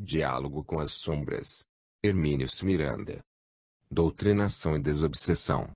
Diálogo com as sombras. Hermínio Miranda. Doutrinação e desobsessão.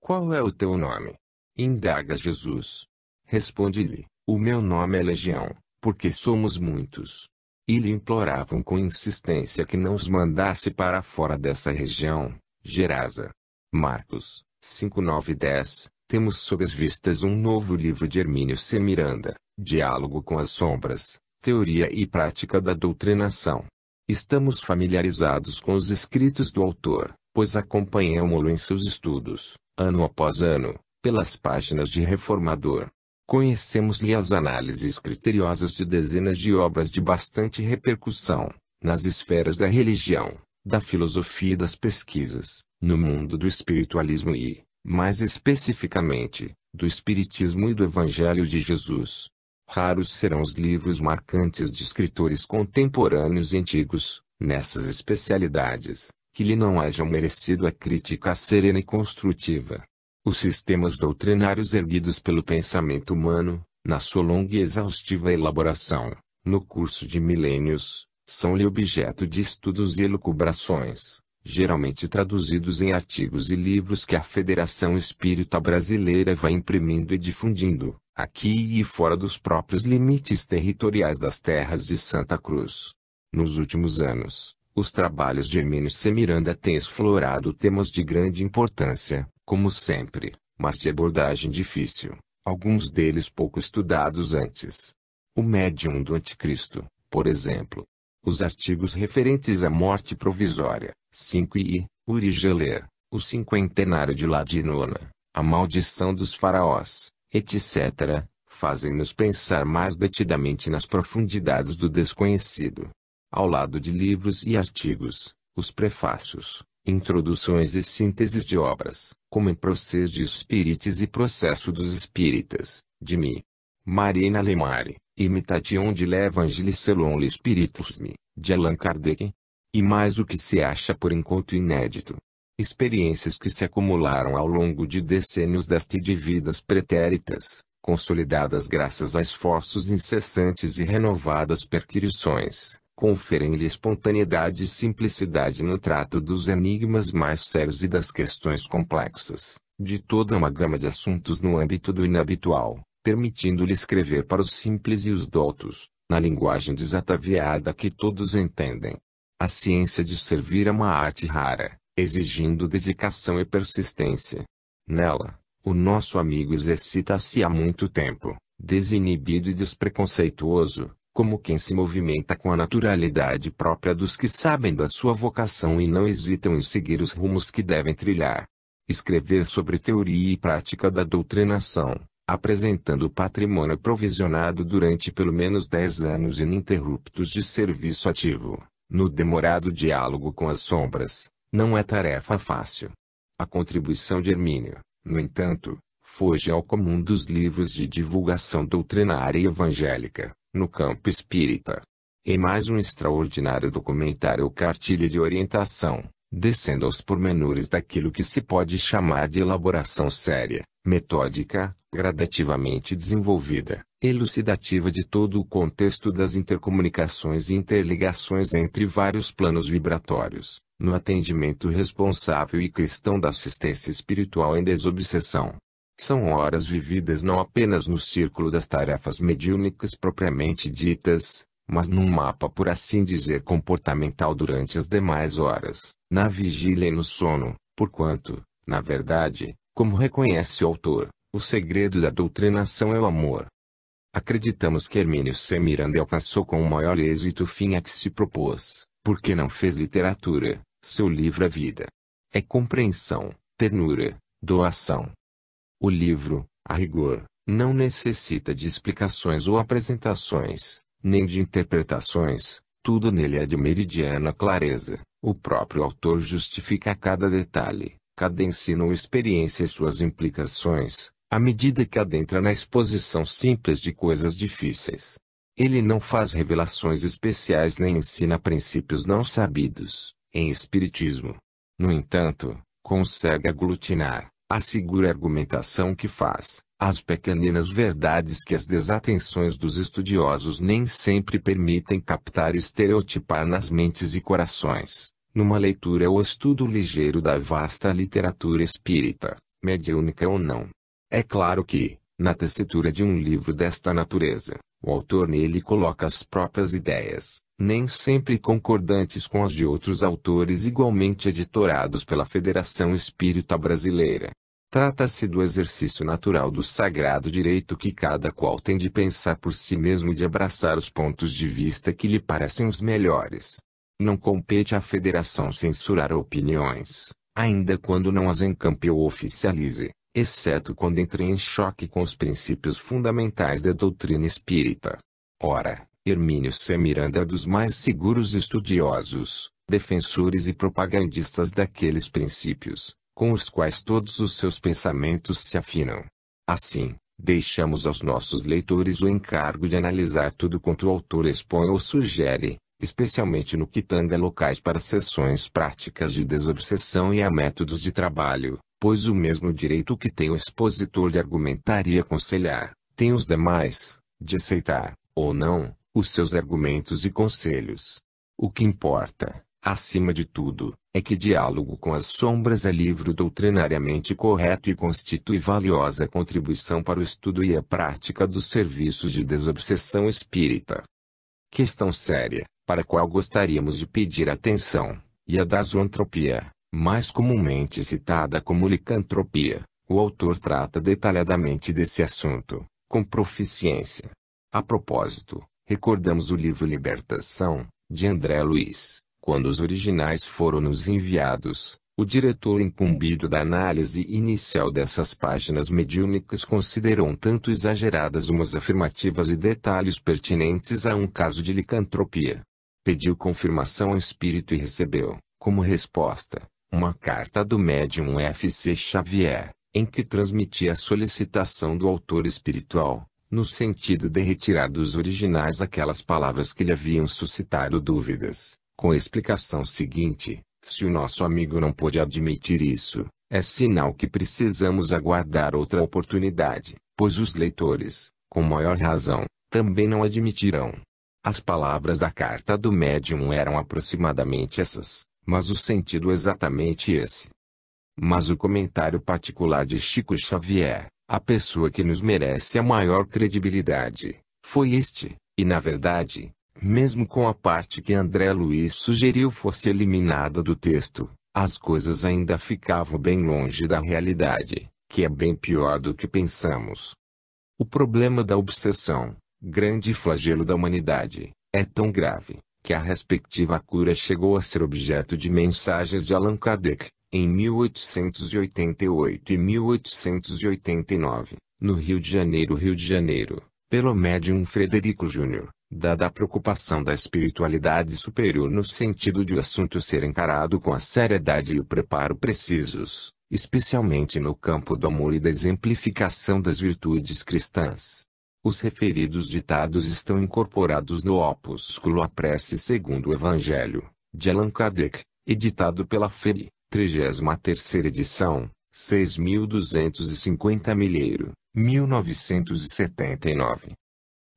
Qual é o teu nome? Indaga Jesus. Responde-lhe, o meu nome é Legião, porque somos muitos. E lhe imploravam com insistência que não os mandasse para fora dessa região, Gerasa. Marcos, 5 9 10, temos sob as vistas um novo livro de Hermínio C. Miranda, Diálogo com as Sombras, Teoria e prática da doutrinação. Estamos familiarizados com os escritos do autor, pois acompanhamos-lo em seus estudos, ano após ano, pelas páginas de Reformador. Conhecemos-lhe as análises criteriosas de dezenas de obras de bastante repercussão, nas esferas da religião, da filosofia e das pesquisas, no mundo do espiritualismo e, mais especificamente, do Espiritismo e do Evangelho de Jesus. Raros serão os livros marcantes de escritores contemporâneos e antigos, nessas especialidades, que lhe não hajam merecido a crítica serena e construtiva. Os sistemas doutrinários erguidos pelo pensamento humano, na sua longa e exaustiva elaboração, no curso de milênios, são-lhe objeto de estudos e elucubrações, geralmente traduzidos em artigos e livros que a Federação Espírita Brasileira vai imprimindo e difundindo, aqui e fora dos próprios limites territoriais das terras de Santa Cruz. Nos últimos anos, os trabalhos de Hermínio Semiranda Miranda têm explorado temas de grande importância, como sempre, mas de abordagem difícil, alguns deles pouco estudados antes. O médium do anticristo, por exemplo. Os artigos referentes à morte provisória, 5 e, Urigeler, o cinquentenário de Ladinona, a maldição dos faraós, etc., fazem-nos pensar mais detidamente nas profundidades do desconhecido. Ao lado de livros e artigos, os prefácios, introduções e sínteses de obras, como em Processo de Espírites e Processo dos Espíritas, de Mi. Marina Lemari, Imitation de l'Evangelis selon l'Espiritusme, de Allan Kardec. E mais o que se acha por enquanto inédito, experiências que se acumularam ao longo de decênios deste de vidas pretéritas, consolidadas graças a esforços incessantes e renovadas perquirições, conferem-lhe espontaneidade e simplicidade no trato dos enigmas mais sérios e das questões complexas, de toda uma gama de assuntos no âmbito do inabitual, permitindo-lhe escrever para os simples e os doutos, na linguagem desataviada que todos entendem. A ciência de servir é uma arte rara, exigindo dedicação e persistência. Nela, o nosso amigo exercita-se há muito tempo, desinibido e despreconceituoso, como quem se movimenta com a naturalidade própria dos que sabem da sua vocação e não hesitam em seguir os rumos que devem trilhar. Escrever sobre teoria e prática da doutrinação, apresentando o patrimônio provisionado durante pelo menos dez anos ininterruptos de serviço ativo, no demorado diálogo com as sombras, não é tarefa fácil. A contribuição de Hermínio, no entanto, foge ao comum dos livros de divulgação doutrinária e evangélica, no campo espírita. Em é mais um extraordinário documentário Cartilha de Orientação, descendo aos pormenores daquilo que se pode chamar de elaboração séria, metódica, gradativamente desenvolvida, elucidativa de todo o contexto das intercomunicações e interligações entre vários planos vibratórios, no atendimento responsável e cristão da assistência espiritual em desobsessão. São horas vividas não apenas no círculo das tarefas mediúnicas propriamente ditas, mas num mapa por assim dizer comportamental durante as demais horas, na vigília e no sono, porquanto, na verdade, como reconhece o autor, o segredo da doutrinação é o amor. Acreditamos que Hermínio C. Miranda alcançou com o maior êxito o fim a que se propôs, porque não fez literatura, seu livro é vida. É compreensão, ternura, doação. O livro, a rigor, não necessita de explicações ou apresentações, nem de interpretações, tudo nele é de meridiana clareza. O próprio autor justifica cada detalhe, cada ensino ou experiência e suas implicações, à medida que adentra na exposição simples de coisas difíceis. Ele não faz revelações especiais nem ensina princípios não sabidos, em espiritismo. No entanto, consegue aglutinar, a segura argumentação que faz, as pequeninas verdades que as desatenções dos estudiosos nem sempre permitem captar e estereotipar nas mentes e corações, numa leitura ou estudo ligeiro da vasta literatura espírita, mediúnica ou não. É claro que, na tessitura de um livro desta natureza, o autor nele coloca as próprias ideias, nem sempre concordantes com as de outros autores igualmente editorados pela Federação Espírita Brasileira. Trata-se do exercício natural do sagrado direito que cada qual tem de pensar por si mesmo e de abraçar os pontos de vista que lhe parecem os melhores. Não compete à federação censurar opiniões, ainda quando não as encampe ou oficialize exceto quando entrem em choque com os princípios fundamentais da doutrina espírita. Ora, Hermínio C. Miranda é dos mais seguros estudiosos, defensores e propagandistas daqueles princípios, com os quais todos os seus pensamentos se afinam. Assim, deixamos aos nossos leitores o encargo de analisar tudo quanto o autor expõe ou sugere, especialmente no que tange locais para sessões práticas de desobsessão e a métodos de trabalho, pois o mesmo direito que tem o expositor de argumentar e aconselhar, tem os demais, de aceitar, ou não, os seus argumentos e conselhos. O que importa, acima de tudo, é que diálogo com as sombras é livro doutrinariamente correto e constitui valiosa contribuição para o estudo e a prática dos serviços de desobsessão espírita. Questão séria, para a qual gostaríamos de pedir atenção, e a da zoantropia mais comumente citada como licantropia, o autor trata detalhadamente desse assunto, com proficiência. A propósito, recordamos o livro Libertação, de André Luiz, quando os originais foram nos enviados, o diretor incumbido da análise inicial dessas páginas mediúnicas considerou um tanto exageradas umas afirmativas e detalhes pertinentes a um caso de licantropia. Pediu confirmação ao espírito e recebeu, como resposta, uma carta do médium F.C. Xavier, em que transmitia a solicitação do autor espiritual, no sentido de retirar dos originais aquelas palavras que lhe haviam suscitado dúvidas, com a explicação seguinte: se o nosso amigo não pôde admitir isso, é sinal que precisamos aguardar outra oportunidade, pois os leitores, com maior razão, também não admitirão. As palavras da carta do médium eram aproximadamente essas mas o sentido é exatamente esse. Mas o comentário particular de Chico Xavier, a pessoa que nos merece a maior credibilidade, foi este, e na verdade, mesmo com a parte que André Luiz sugeriu fosse eliminada do texto, as coisas ainda ficavam bem longe da realidade, que é bem pior do que pensamos. O problema da obsessão, grande flagelo da humanidade, é tão grave, que a respectiva cura chegou a ser objeto de mensagens de Allan Kardec, em 1888 e 1889, no Rio de Janeiro, Rio de Janeiro, pelo médium Frederico Júnior, dada a preocupação da espiritualidade superior no sentido de o assunto ser encarado com a seriedade e o preparo precisos, especialmente no campo do amor e da exemplificação das virtudes cristãs. Os referidos ditados estão incorporados no opúsculo A Prece segundo o Evangelho, de Allan Kardec, editado pela FEB, 33 edição, 6.250 milheiro, 1979.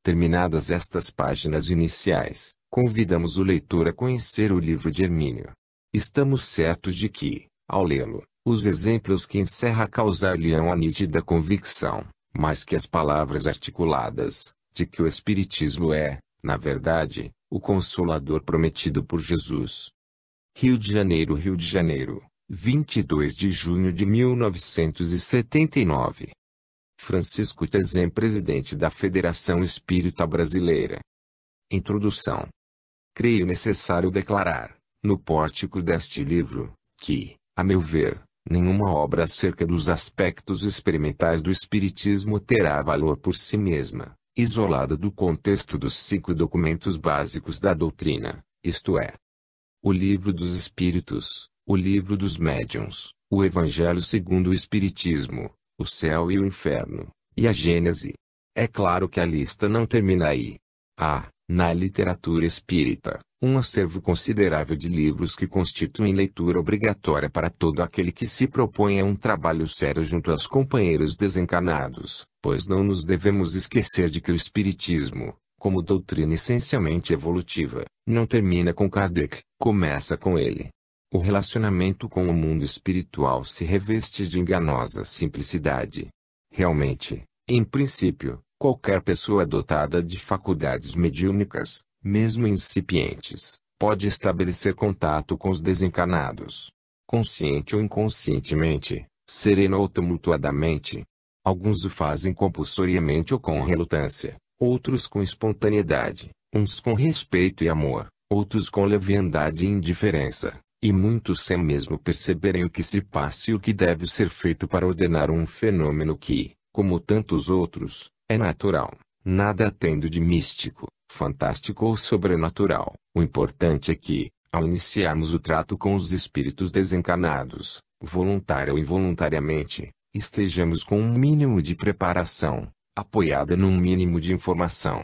Terminadas estas páginas iniciais, convidamos o leitor a conhecer o livro de Hermínio. Estamos certos de que, ao lê-lo, os exemplos que encerra causar-lhe-ão a nítida convicção mas que as palavras articuladas, de que o Espiritismo é, na verdade, o Consolador prometido por Jesus. Rio de Janeiro, Rio de Janeiro, 22 de junho de 1979. Francisco Tezen, presidente da Federação Espírita Brasileira. Introdução. Creio necessário declarar, no pórtico deste livro, que, a meu ver, Nenhuma obra acerca dos aspectos experimentais do Espiritismo terá valor por si mesma, isolada do contexto dos cinco documentos básicos da doutrina, isto é, o Livro dos Espíritos, o Livro dos Médiuns, o Evangelho segundo o Espiritismo, o Céu e o Inferno, e a Gênese. É claro que a lista não termina aí. Há, ah, na literatura espírita, um acervo considerável de livros que constituem leitura obrigatória para todo aquele que se propõe a um trabalho sério junto aos companheiros desencarnados, pois não nos devemos esquecer de que o Espiritismo, como doutrina essencialmente evolutiva, não termina com Kardec, começa com ele. O relacionamento com o mundo espiritual se reveste de enganosa simplicidade. Realmente, em princípio, qualquer pessoa dotada de faculdades mediúnicas, mesmo incipientes, pode estabelecer contato com os desencarnados, consciente ou inconscientemente, serena ou tumultuadamente. Alguns o fazem compulsoriamente ou com relutância, outros com espontaneidade, uns com respeito e amor, outros com leviandade e indiferença, e muitos sem mesmo perceberem o que se passa e o que deve ser feito para ordenar um fenômeno que, como tantos outros, é natural, nada tendo de místico fantástico ou sobrenatural. O importante é que, ao iniciarmos o trato com os espíritos desencarnados, voluntária ou involuntariamente, estejamos com um mínimo de preparação, apoiada num mínimo de informação.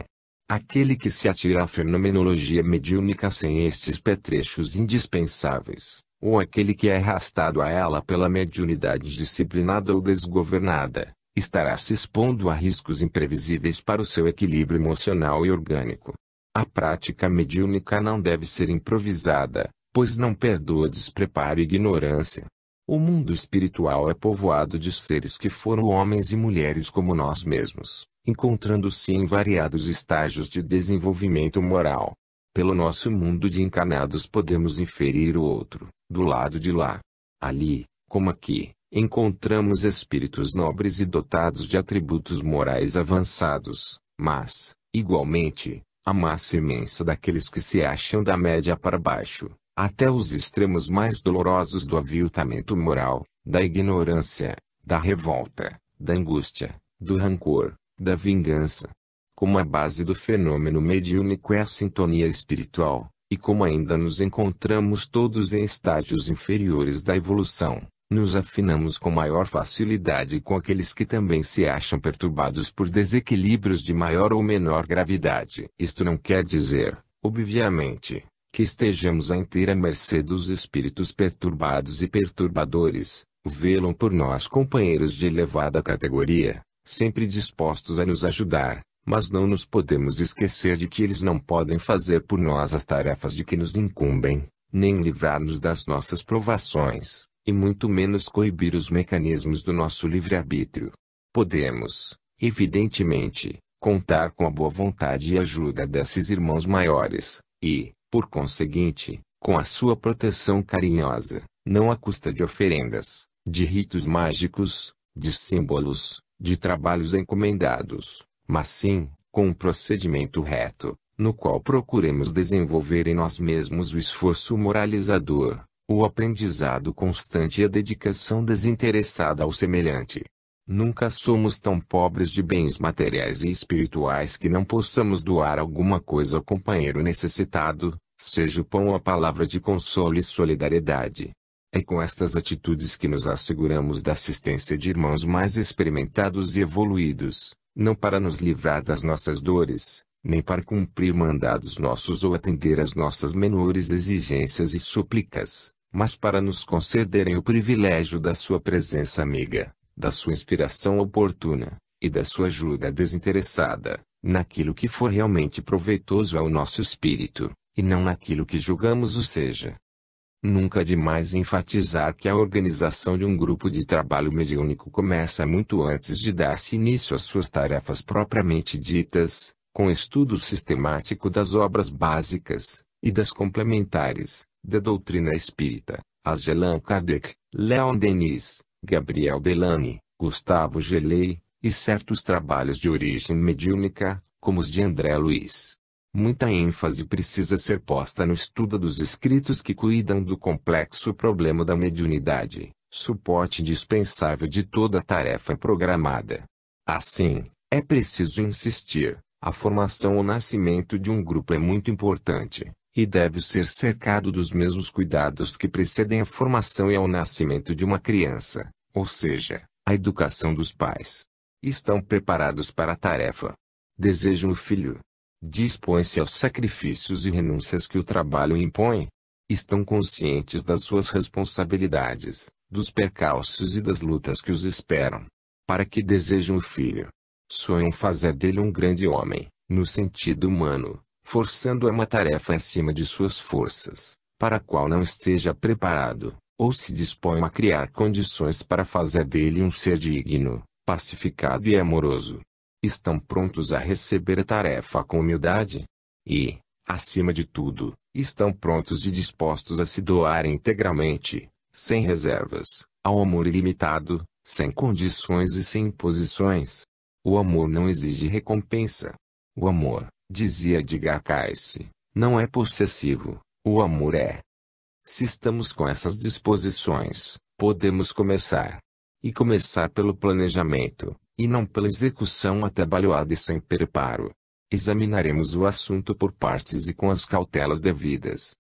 Aquele que se atira à fenomenologia mediúnica sem estes petrechos indispensáveis, ou aquele que é arrastado a ela pela mediunidade disciplinada ou desgovernada, estará se expondo a riscos imprevisíveis para o seu equilíbrio emocional e orgânico. A prática mediúnica não deve ser improvisada, pois não perdoa despreparo e ignorância. O mundo espiritual é povoado de seres que foram homens e mulheres como nós mesmos, encontrando-se em variados estágios de desenvolvimento moral. Pelo nosso mundo de encarnados podemos inferir o outro, do lado de lá. Ali, como aqui, encontramos espíritos nobres e dotados de atributos morais avançados, mas, igualmente, a massa imensa daqueles que se acham da média para baixo, até os extremos mais dolorosos do aviltamento moral, da ignorância, da revolta, da angústia, do rancor, da vingança. Como a base do fenômeno mediúnico é a sintonia espiritual, e como ainda nos encontramos todos em estágios inferiores da evolução, nos afinamos com maior facilidade com aqueles que também se acham perturbados por desequilíbrios de maior ou menor gravidade. Isto não quer dizer, obviamente, que estejamos à inteira mercê dos espíritos perturbados e perturbadores, velam por nós companheiros de elevada categoria, sempre dispostos a nos ajudar, mas não nos podemos esquecer de que eles não podem fazer por nós as tarefas de que nos incumbem, nem livrar-nos das nossas provações e muito menos coibir os mecanismos do nosso livre-arbítrio. Podemos, evidentemente, contar com a boa vontade e ajuda desses irmãos maiores, e, por conseguinte, com a sua proteção carinhosa, não à custa de oferendas, de ritos mágicos, de símbolos, de trabalhos encomendados, mas sim, com um procedimento reto, no qual procuremos desenvolver em nós mesmos o esforço moralizador, o aprendizado constante e a dedicação desinteressada ao semelhante. Nunca somos tão pobres de bens materiais e espirituais que não possamos doar alguma coisa ao companheiro necessitado, seja o pão a palavra de consolo e solidariedade. É com estas atitudes que nos asseguramos da assistência de irmãos mais experimentados e evoluídos, não para nos livrar das nossas dores, nem para cumprir mandados nossos ou atender às nossas menores exigências e súplicas, mas para nos concederem o privilégio da sua presença amiga, da sua inspiração oportuna, e da sua ajuda desinteressada, naquilo que for realmente proveitoso ao nosso espírito, e não naquilo que julgamos o seja. Nunca demais enfatizar que a organização de um grupo de trabalho mediúnico começa muito antes de dar-se início às suas tarefas propriamente ditas, com estudo sistemático das obras básicas e das complementares, de doutrina espírita, Agelan Kardec, Leon Denis, Gabriel Bellani, Gustavo Gelei, e certos trabalhos de origem mediúnica, como os de André Luiz. Muita ênfase precisa ser posta no estudo dos escritos que cuidam do complexo problema da mediunidade, suporte dispensável de toda tarefa programada. Assim, é preciso insistir, a formação ou nascimento de um grupo é muito importante, e deve ser cercado dos mesmos cuidados que precedem a formação e ao nascimento de uma criança, ou seja, a educação dos pais. Estão preparados para a tarefa. Desejam o filho. Dispõem-se aos sacrifícios e renúncias que o trabalho impõe. Estão conscientes das suas responsabilidades, dos percalços e das lutas que os esperam. Para que desejam o filho. Sonham fazer dele um grande homem, no sentido humano, forçando-a uma tarefa acima de suas forças, para a qual não esteja preparado, ou se dispõe a criar condições para fazer dele um ser digno, pacificado e amoroso. Estão prontos a receber a tarefa com humildade? E, acima de tudo, estão prontos e dispostos a se doar integralmente, sem reservas, ao amor ilimitado, sem condições e sem imposições. O amor não exige recompensa. O amor, Dizia Edgar Cayce, não é possessivo, o amor é. Se estamos com essas disposições, podemos começar. E começar pelo planejamento, e não pela execução atabalhoada e sem preparo. Examinaremos o assunto por partes e com as cautelas devidas.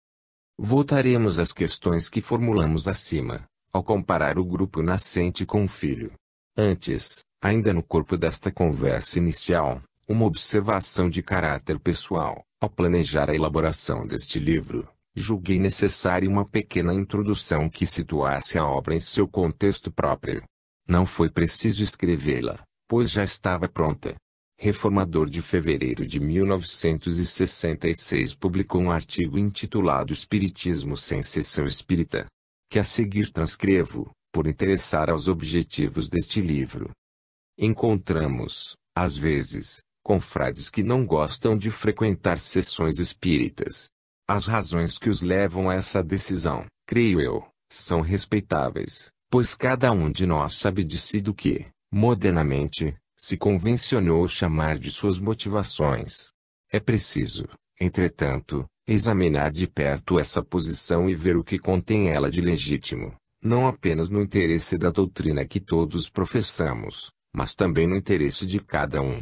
Voltaremos às questões que formulamos acima, ao comparar o grupo nascente com o filho. Antes, ainda no corpo desta conversa inicial, uma observação de caráter pessoal. Ao planejar a elaboração deste livro, julguei necessária uma pequena introdução que situasse a obra em seu contexto próprio. Não foi preciso escrevê-la, pois já estava pronta. Reformador de fevereiro de 1966 publicou um artigo intitulado Espiritismo sem sessão espírita, que a seguir transcrevo, por interessar aos objetivos deste livro. Encontramos, às vezes, confrades que não gostam de frequentar sessões espíritas. As razões que os levam a essa decisão, creio eu, são respeitáveis, pois cada um de nós sabe de si do que, modernamente, se convencionou chamar de suas motivações. É preciso, entretanto, examinar de perto essa posição e ver o que contém ela de legítimo, não apenas no interesse da doutrina que todos professamos, mas também no interesse de cada um.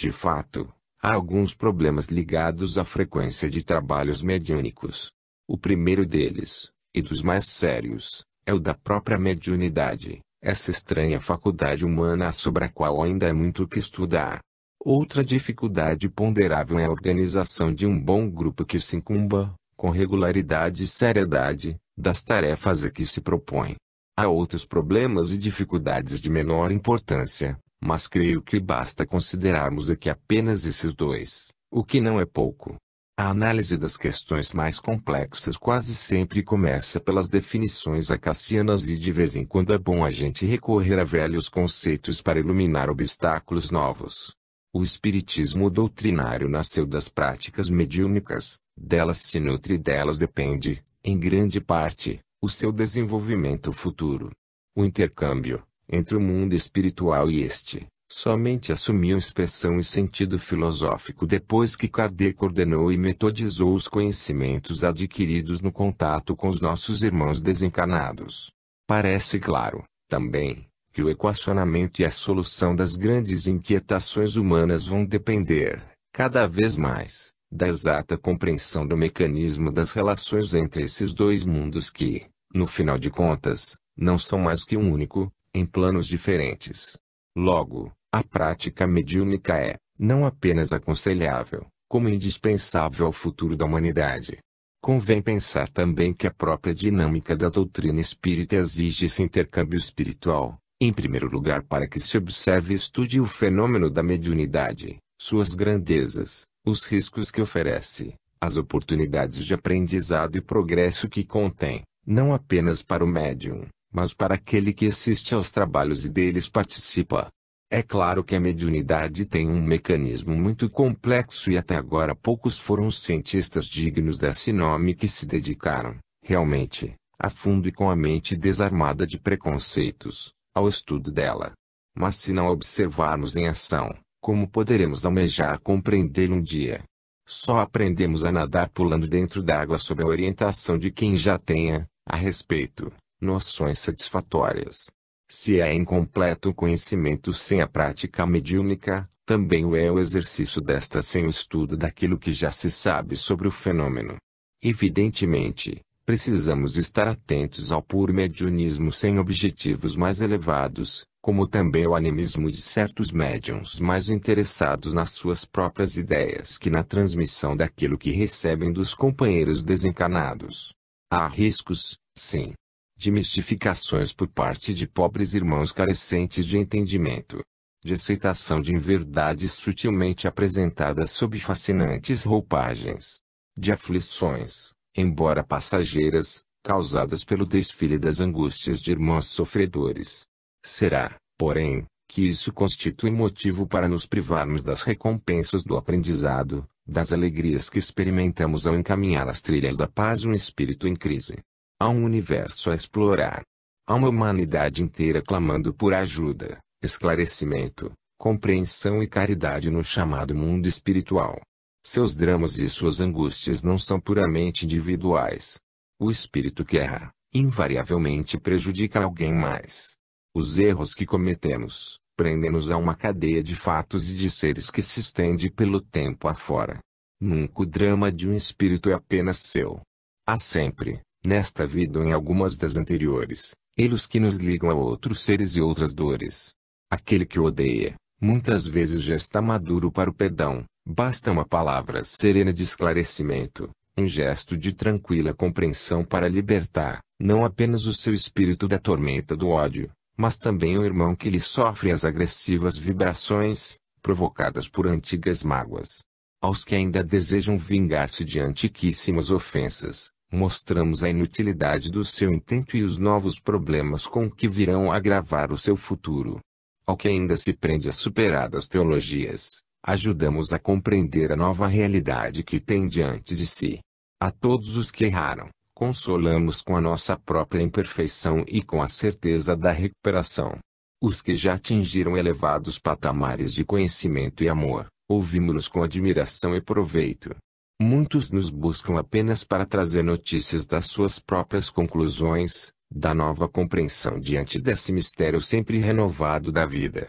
De fato, há alguns problemas ligados à frequência de trabalhos mediúnicos. O primeiro deles, e dos mais sérios, é o da própria mediunidade, essa estranha faculdade humana sobre a qual ainda é muito o que estudar. Outra dificuldade ponderável é a organização de um bom grupo que se incumba, com regularidade e seriedade, das tarefas a que se propõe. Há outros problemas e dificuldades de menor importância, mas creio que basta considerarmos aqui apenas esses dois, o que não é pouco. A análise das questões mais complexas quase sempre começa pelas definições acassianas e de vez em quando é bom a gente recorrer a velhos conceitos para iluminar obstáculos novos. O espiritismo doutrinário nasceu das práticas mediúnicas, delas se nutre e delas depende, em grande parte, o seu desenvolvimento futuro. O intercâmbio, entre o mundo espiritual e este, somente assumiu expressão e sentido filosófico depois que Kardec ordenou e metodizou os conhecimentos adquiridos no contato com os nossos irmãos desencarnados. Parece claro, também, que o equacionamento e a solução das grandes inquietações humanas vão depender, cada vez mais, da exata compreensão do mecanismo das relações entre esses dois mundos que, no final de contas, não são mais que um único, em planos diferentes. Logo, a prática mediúnica é, não apenas aconselhável, como indispensável ao futuro da humanidade. Convém pensar também que a própria dinâmica da doutrina espírita exige esse intercâmbio espiritual, em primeiro lugar para que se observe e estude o fenômeno da mediunidade, suas grandezas, os riscos que oferece, as oportunidades de aprendizado e progresso que contém, não apenas para o médium, mas para aquele que assiste aos trabalhos e deles participa. É claro que a mediunidade tem um mecanismo muito complexo e até agora poucos foram os cientistas dignos desse nome que se dedicaram, realmente, a fundo e com a mente desarmada de preconceitos, ao estudo dela. Mas se não observarmos em ação, como poderemos almejar compreender um dia? Só aprendemos a nadar pulando dentro d'água sob a orientação de quem já tenha, a respeito, noções satisfatórias. Se é incompleto o conhecimento sem a prática mediúnica, também o é o exercício desta sem o estudo daquilo que já se sabe sobre o fenômeno. Evidentemente, precisamos estar atentos ao puro mediunismo sem objetivos mais elevados, como também ao animismo de certos médiums mais interessados nas suas próprias ideias que na transmissão daquilo que recebem dos companheiros desencarnados. Há riscos, sim, de mistificações por parte de pobres irmãos carecentes de entendimento, de aceitação de inverdades sutilmente apresentadas sob fascinantes roupagens, de aflições, embora passageiras, causadas pelo desfile das angústias de irmãos sofredores. Será, porém, que isso constitui motivo para nos privarmos das recompensas do aprendizado, das alegrias que experimentamos ao encaminhar as trilhas da paz um espírito em crise. Há um universo a explorar. Há uma humanidade inteira clamando por ajuda, esclarecimento, compreensão e caridade no chamado mundo espiritual. Seus dramas e suas angústias não são puramente individuais. O espírito que erra, invariavelmente prejudica alguém mais. Os erros que cometemos, prendem-nos a uma cadeia de fatos e de seres que se estende pelo tempo afora. Nunca o drama de um espírito é apenas seu. Há sempre, nesta vida ou em algumas das anteriores, eles que nos ligam a outros seres e outras dores. Aquele que odeia, muitas vezes já está maduro para o perdão, basta uma palavra serena de esclarecimento, um gesto de tranquila compreensão para libertar, não apenas o seu espírito da tormenta do ódio, mas também o irmão que lhe sofre as agressivas vibrações, provocadas por antigas mágoas. Aos que ainda desejam vingar-se de antiquíssimas ofensas, mostramos a inutilidade do seu intento e os novos problemas com que virão agravar o seu futuro. Ao que ainda se prende a superadas teologias, ajudamos a compreender a nova realidade que tem diante de si. A todos os que erraram, consolamos com a nossa própria imperfeição e com a certeza da recuperação. Os que já atingiram elevados patamares de conhecimento e amor, ouvimos-los com admiração e proveito. Muitos nos buscam apenas para trazer notícias das suas próprias conclusões, da nova compreensão diante desse mistério sempre renovado da vida.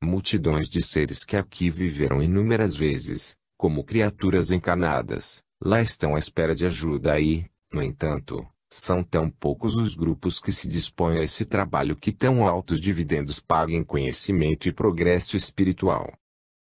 Multidões de seres que aqui viveram inúmeras vezes, como criaturas encarnadas, lá estão à espera de ajuda e, no entanto, são tão poucos os grupos que se dispõem a esse trabalho que tão altos dividendos paguem conhecimento e progresso espiritual.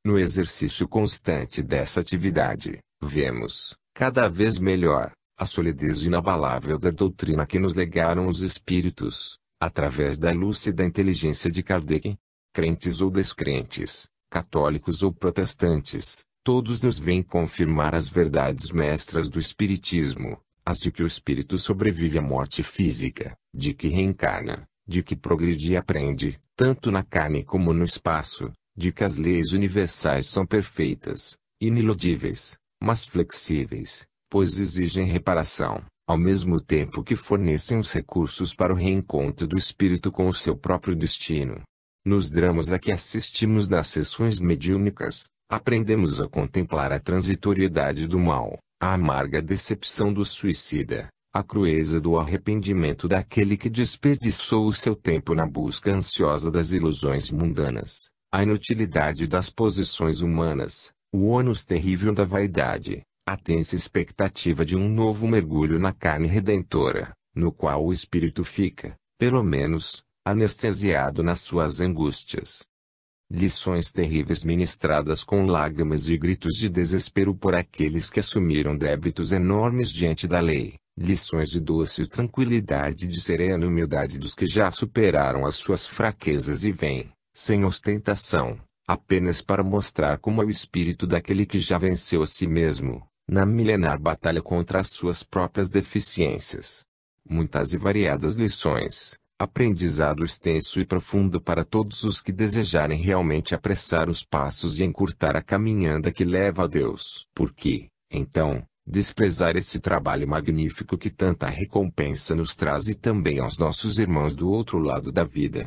No exercício constante dessa atividade, Vemos, cada vez melhor, a solidez inabalável da doutrina que nos legaram os espíritos, através da lúcida inteligência de Kardec. Crentes ou descrentes, católicos ou protestantes, todos nos vêm confirmar as verdades mestras do Espiritismo, as de que o espírito sobrevive à morte física, de que reencarna, de que progride e aprende, tanto na carne como no espaço, de que as leis universais são perfeitas, iniludíveis, mas flexíveis, pois exigem reparação, ao mesmo tempo que fornecem os recursos para o reencontro do espírito com o seu próprio destino. Nos dramas a que assistimos nas sessões mediúnicas, aprendemos a contemplar a transitoriedade do mal, a amarga decepção do suicida, a crueza do arrependimento daquele que desperdiçou o seu tempo na busca ansiosa das ilusões mundanas, a inutilidade das posições humanas, o ônus terrível da vaidade, a tensa expectativa de um novo mergulho na carne redentora, no qual o espírito fica, pelo menos, anestesiado nas suas angústias. Lições terríveis ministradas com lágrimas e gritos de desespero por aqueles que assumiram débitos enormes diante da lei, lições de doce tranquilidade e de serena humildade dos que já superaram as suas fraquezas e vêm, sem ostentação, apenas para mostrar como é o espírito daquele que já venceu a si mesmo, na milenar batalha contra as suas próprias deficiências. Muitas e variadas lições, aprendizado extenso e profundo para todos os que desejarem realmente apressar os passos e encurtar a caminhada que leva a Deus. Porque, então, desprezar esse trabalho magnífico que tanta recompensa nos traz e também aos nossos irmãos do outro lado da vida.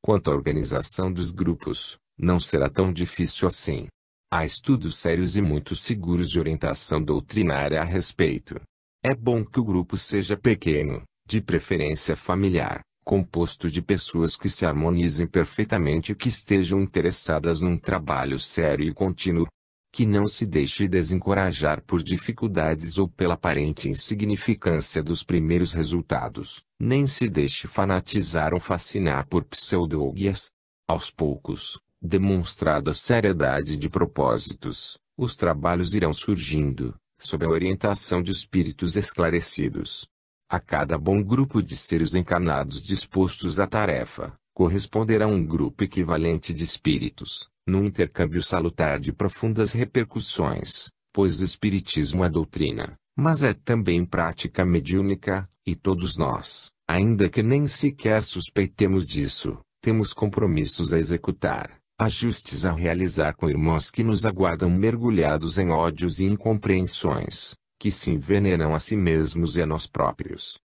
Quanto à organização dos grupos, não será tão difícil assim. Há estudos sérios e muito seguros de orientação doutrinária a respeito. É bom que o grupo seja pequeno, de preferência familiar, composto de pessoas que se harmonizem perfeitamente e que estejam interessadas num trabalho sério e contínuo. Que não se deixe desencorajar por dificuldades ou pela aparente insignificância dos primeiros resultados, nem se deixe fanatizar ou fascinar por pseudoguias. Aos poucos, Demonstrada seriedade de propósitos, os trabalhos irão surgindo, sob a orientação de espíritos esclarecidos. A cada bom grupo de seres encarnados dispostos à tarefa, corresponderá um grupo equivalente de espíritos, num intercâmbio salutar de profundas repercussões, pois Espiritismo é doutrina, mas é também prática mediúnica, e todos nós, ainda que nem sequer suspeitemos disso, temos compromissos a executar ajustes a realizar com irmãos que nos aguardam mergulhados em ódios e incompreensões, que se envenenam a si mesmos e a nós próprios.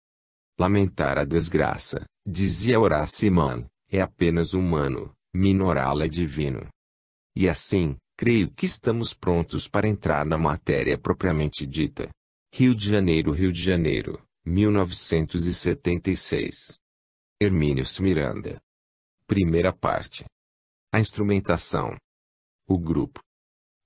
Lamentar a desgraça, dizia Horácio Mann, é apenas humano, minorá-la é divino. E assim, creio que estamos prontos para entrar na matéria propriamente dita. Rio de Janeiro, Rio de Janeiro, 1976. Hermínio Miranda. Primeira parte a instrumentação. O grupo.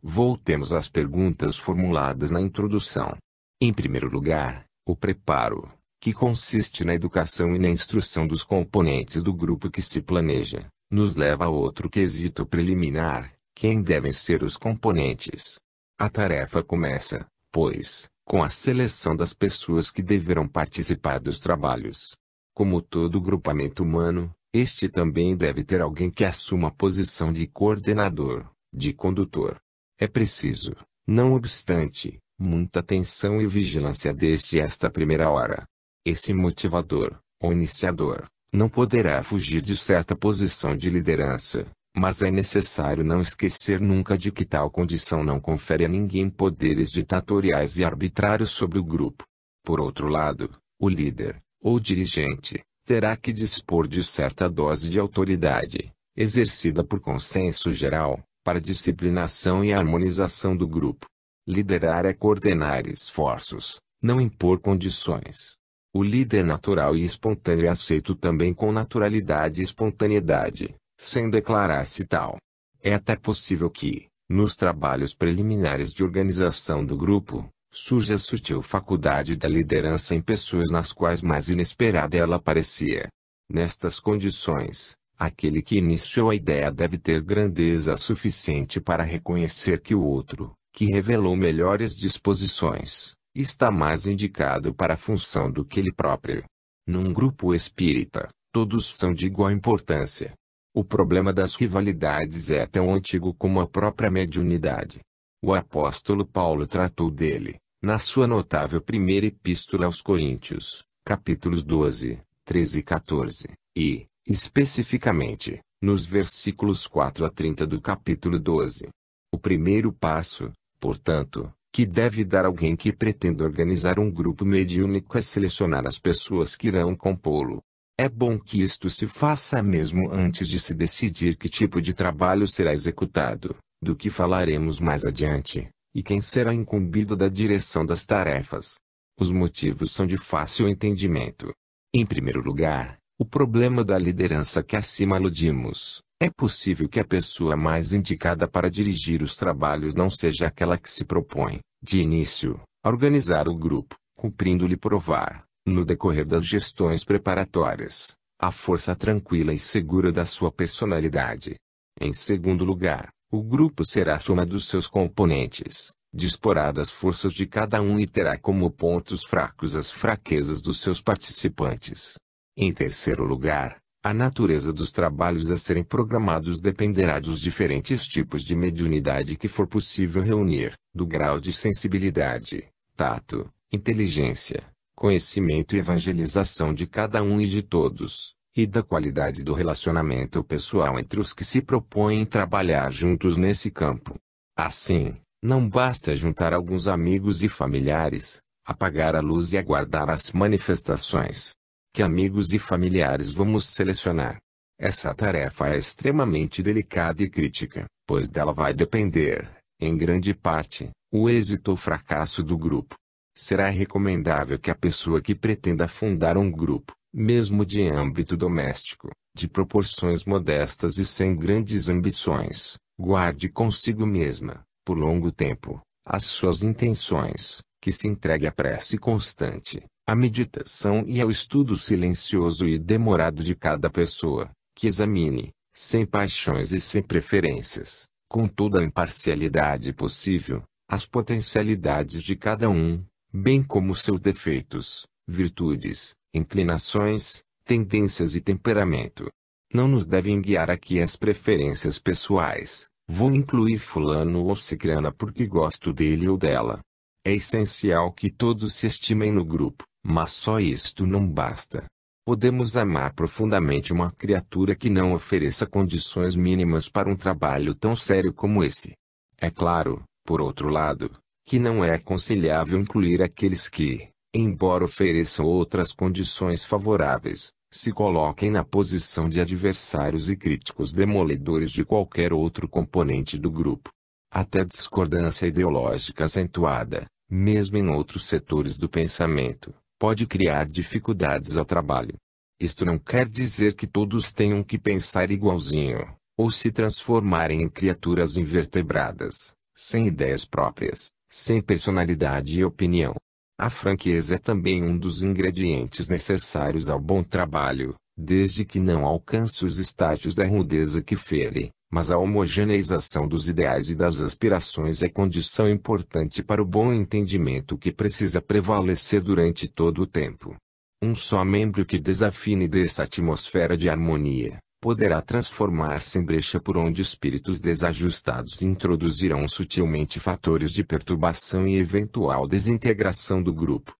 Voltemos às perguntas formuladas na introdução. Em primeiro lugar, o preparo, que consiste na educação e na instrução dos componentes do grupo que se planeja, nos leva a outro quesito preliminar: quem devem ser os componentes. A tarefa começa, pois, com a seleção das pessoas que deverão participar dos trabalhos. Como todo grupamento humano, este também deve ter alguém que assuma a posição de coordenador, de condutor. É preciso, não obstante, muita atenção e vigilância desde esta primeira hora. Esse motivador, ou iniciador, não poderá fugir de certa posição de liderança, mas é necessário não esquecer nunca de que tal condição não confere a ninguém poderes ditatoriais e arbitrários sobre o grupo. Por outro lado, o líder, ou dirigente, terá que dispor de certa dose de autoridade, exercida por consenso geral, para disciplinação e harmonização do grupo. Liderar é coordenar esforços, não impor condições. O líder natural e espontâneo é aceito também com naturalidade e espontaneidade, sem declarar-se tal. É até possível que, nos trabalhos preliminares de organização do grupo, surge a sutil faculdade da liderança em pessoas nas quais mais inesperada ela aparecia. Nestas condições, aquele que iniciou a ideia deve ter grandeza suficiente para reconhecer que o outro, que revelou melhores disposições, está mais indicado para a função do que ele próprio. Num grupo espírita, todos são de igual importância. O problema das rivalidades é tão antigo como a própria mediunidade. O apóstolo Paulo tratou dele, na sua notável primeira epístola aos Coríntios, capítulos 12, 13 e 14, e, especificamente, nos versículos 4 a 30 do capítulo 12. O primeiro passo, portanto, que deve dar alguém que pretenda organizar um grupo mediúnico é selecionar as pessoas que irão compô-lo. É bom que isto se faça mesmo antes de se decidir que tipo de trabalho será executado, do que falaremos mais adiante, e quem será incumbido da direção das tarefas. Os motivos são de fácil entendimento. Em primeiro lugar, o problema da liderança que acima aludimos. É possível que a pessoa mais indicada para dirigir os trabalhos não seja aquela que se propõe, de início, a organizar o grupo, cumprindo-lhe provar, no decorrer das gestões preparatórias, a força tranquila e segura da sua personalidade. Em segundo lugar, o grupo será a soma dos seus componentes, disporá das forças de cada um e terá como pontos fracos as fraquezas dos seus participantes. Em terceiro lugar, a natureza dos trabalhos a serem programados dependerá dos diferentes tipos de mediunidade que for possível reunir, do grau de sensibilidade, tato, inteligência, conhecimento e evangelização de cada um e de todos e da qualidade do relacionamento pessoal entre os que se propõem trabalhar juntos nesse campo. Assim, não basta juntar alguns amigos e familiares, apagar a luz e aguardar as manifestações. Que amigos e familiares vamos selecionar? Essa tarefa é extremamente delicada e crítica, pois dela vai depender, em grande parte, o êxito ou fracasso do grupo. Será recomendável que a pessoa que pretenda fundar um grupo, mesmo de âmbito doméstico, de proporções modestas e sem grandes ambições, guarde consigo mesma, por longo tempo, as suas intenções, que se entregue à prece constante, à meditação e ao estudo silencioso e demorado de cada pessoa, que examine, sem paixões e sem preferências, com toda a imparcialidade possível, as potencialidades de cada um, bem como seus defeitos, virtudes, inclinações, tendências e temperamento. Não nos devem guiar aqui as preferências pessoais. Vou incluir fulano ou cicrana porque gosto dele ou dela. É essencial que todos se estimem no grupo, mas só isto não basta. Podemos amar profundamente uma criatura que não ofereça condições mínimas para um trabalho tão sério como esse. É claro, por outro lado, que não é aconselhável incluir aqueles que, embora ofereçam outras condições favoráveis, se coloquem na posição de adversários e críticos demoledores de qualquer outro componente do grupo. Até discordância ideológica acentuada, mesmo em outros setores do pensamento, pode criar dificuldades ao trabalho. Isto não quer dizer que todos tenham que pensar igualzinho, ou se transformarem em criaturas invertebradas, sem ideias próprias, sem personalidade e opinião. A franqueza é também um dos ingredientes necessários ao bom trabalho, desde que não alcance os estágios da rudeza que fere, mas a homogeneização dos ideais e das aspirações é condição importante para o bom entendimento que precisa prevalecer durante todo o tempo. Um só membro que desafine dessa atmosfera de harmonia, poderá transformar-se em brecha por onde espíritos desajustados introduzirão sutilmente fatores de perturbação e eventual desintegração do grupo.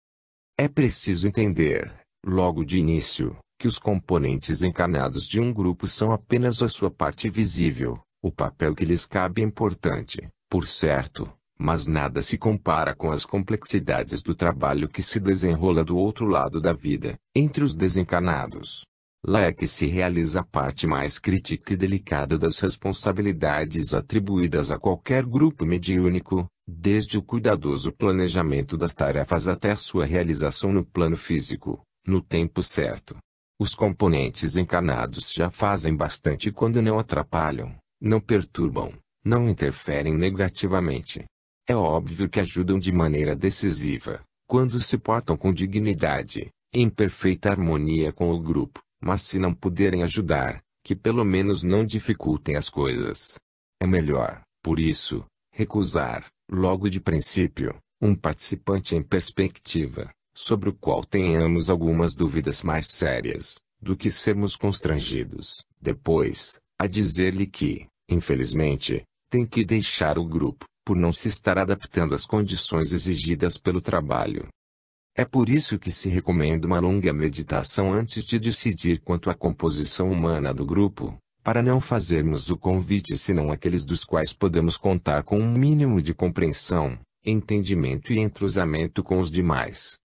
É preciso entender, logo de início, que os componentes encarnados de um grupo são apenas a sua parte visível, o papel que lhes cabe é importante, por certo, mas nada se compara com as complexidades do trabalho que se desenrola do outro lado da vida, entre os desencarnados. Lá é que se realiza a parte mais crítica e delicada das responsabilidades atribuídas a qualquer grupo mediúnico, desde o cuidadoso planejamento das tarefas até a sua realização no plano físico, no tempo certo. Os componentes encarnados já fazem bastante quando não atrapalham, não perturbam, não interferem negativamente. É óbvio que ajudam de maneira decisiva, quando se portam com dignidade, em perfeita harmonia com o grupo mas se não puderem ajudar, que pelo menos não dificultem as coisas. É melhor, por isso, recusar, logo de princípio, um participante em perspectiva, sobre o qual tenhamos algumas dúvidas mais sérias, do que sermos constrangidos, depois, a dizer-lhe que, infelizmente, tem que deixar o grupo, por não se estar adaptando às condições exigidas pelo trabalho. É por isso que se recomenda uma longa meditação antes de decidir quanto à composição humana do grupo, para não fazermos o convite senão aqueles dos quais podemos contar com um mínimo de compreensão, entendimento e entrosamento com os demais.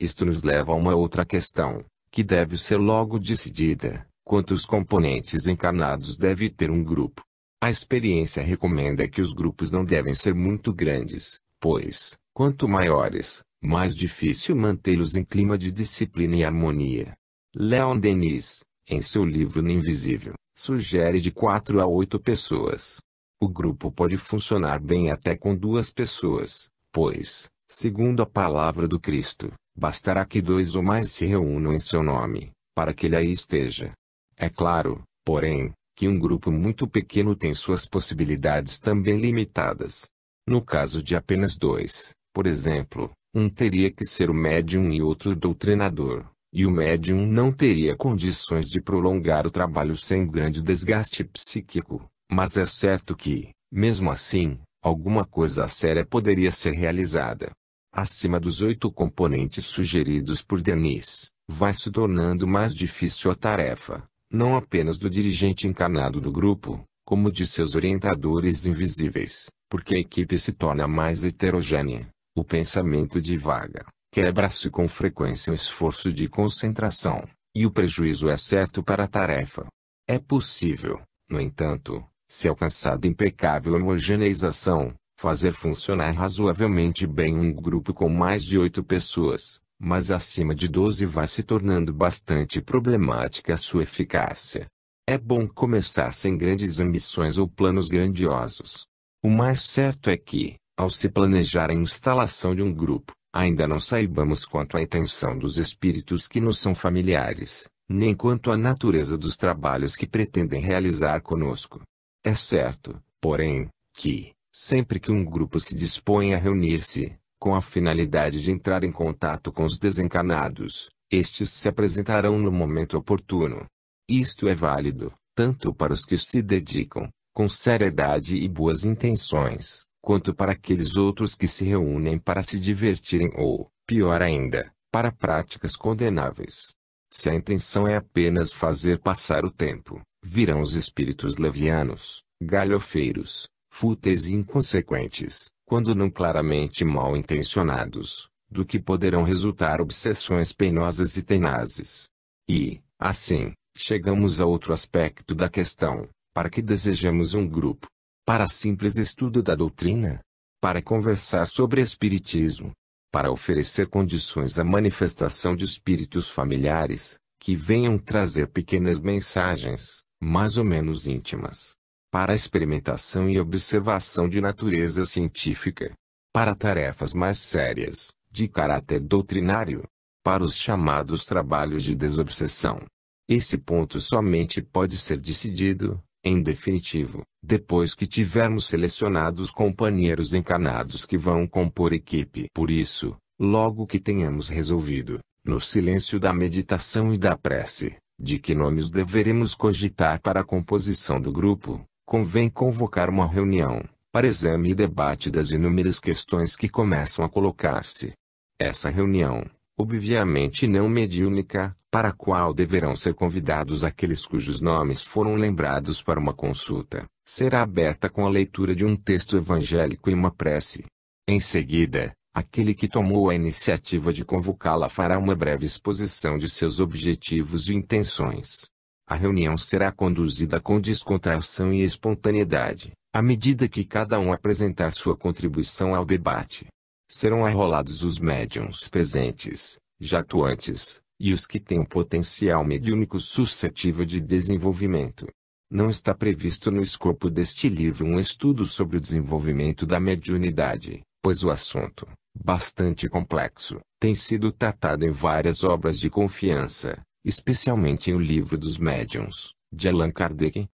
Isto nos leva a uma outra questão, que deve ser logo decidida: quantos componentes encarnados deve ter um grupo? A experiência recomenda que os grupos não devem ser muito grandes, pois, quanto maiores, mais difícil mantê-los em clima de disciplina e harmonia. Leon Denis, em seu livro No Invisível, sugere de 4 a 8 pessoas. O grupo pode funcionar bem até com duas pessoas, pois, segundo a palavra do Cristo, bastará que dois ou mais se reúnam em seu nome, para que ele aí esteja. É claro, porém, que um grupo muito pequeno tem suas possibilidades também limitadas. No caso de apenas dois, por exemplo, um teria que ser o médium e outro o doutrinador, e o médium não teria condições de prolongar o trabalho sem grande desgaste psíquico, mas é certo que, mesmo assim, alguma coisa séria poderia ser realizada. Acima dos oito componentes sugeridos por Denis, vai se tornando mais difícil a tarefa, não apenas do dirigente encarnado do grupo, como de seus orientadores invisíveis, porque a equipe se torna mais heterogênea. O pensamento divaga, quebra-se com frequência o esforço de concentração, e o prejuízo é certo para a tarefa. É possível, no entanto, se alcançada impecável homogeneização, fazer funcionar razoavelmente bem um grupo com mais de oito pessoas, mas acima de doze vai se tornando bastante problemática a sua eficácia. É bom começar sem grandes ambições ou planos grandiosos. O mais certo é que, ao se planejar a instalação de um grupo, ainda não saibamos quanto à intenção dos espíritos que nos são familiares, nem quanto à natureza dos trabalhos que pretendem realizar conosco. É certo, porém, que, sempre que um grupo se dispõe a reunir-se, com a finalidade de entrar em contato com os desencarnados, estes se apresentarão no momento oportuno. Isto é válido, tanto para os que se dedicam, com seriedade e boas intenções, quanto para aqueles outros que se reúnem para se divertirem ou, pior ainda, para práticas condenáveis. Se a intenção é apenas fazer passar o tempo, virão os espíritos levianos, galhofeiros, fúteis e inconsequentes, quando não claramente mal intencionados, do que poderão resultar obsessões penosas e tenazes. E, assim, chegamos a outro aspecto da questão, para que desejamos um grupo, para simples estudo da doutrina, para conversar sobre espiritismo, para oferecer condições à manifestação de espíritos familiares, que venham trazer pequenas mensagens, mais ou menos íntimas, para experimentação e observação de natureza científica, para tarefas mais sérias, de caráter doutrinário, para os chamados trabalhos de desobsessão. Esse ponto somente pode ser decidido, em definitivo, depois que tivermos selecionados companheiros encarnados que vão compor equipe. Por isso, logo que tenhamos resolvido, no silêncio da meditação e da prece, de que nomes deveremos cogitar para a composição do grupo, convém convocar uma reunião, para exame e debate das inúmeras questões que começam a colocar-se. Essa reunião, obviamente não mediúnica, para a qual deverão ser convidados aqueles cujos nomes foram lembrados para uma consulta, será aberta com a leitura de um texto evangélico e uma prece. Em seguida, aquele que tomou a iniciativa de convocá-la fará uma breve exposição de seus objetivos e intenções. A reunião será conduzida com descontração e espontaneidade, à medida que cada um apresentar sua contribuição ao debate serão arrolados os médiums presentes, já atuantes, e os que têm um potencial mediúnico suscetível de desenvolvimento. Não está previsto no escopo deste livro um estudo sobre o desenvolvimento da mediunidade, pois o assunto, bastante complexo, tem sido tratado em várias obras de confiança, especialmente em O Livro dos Médiuns, de Allan Kardec.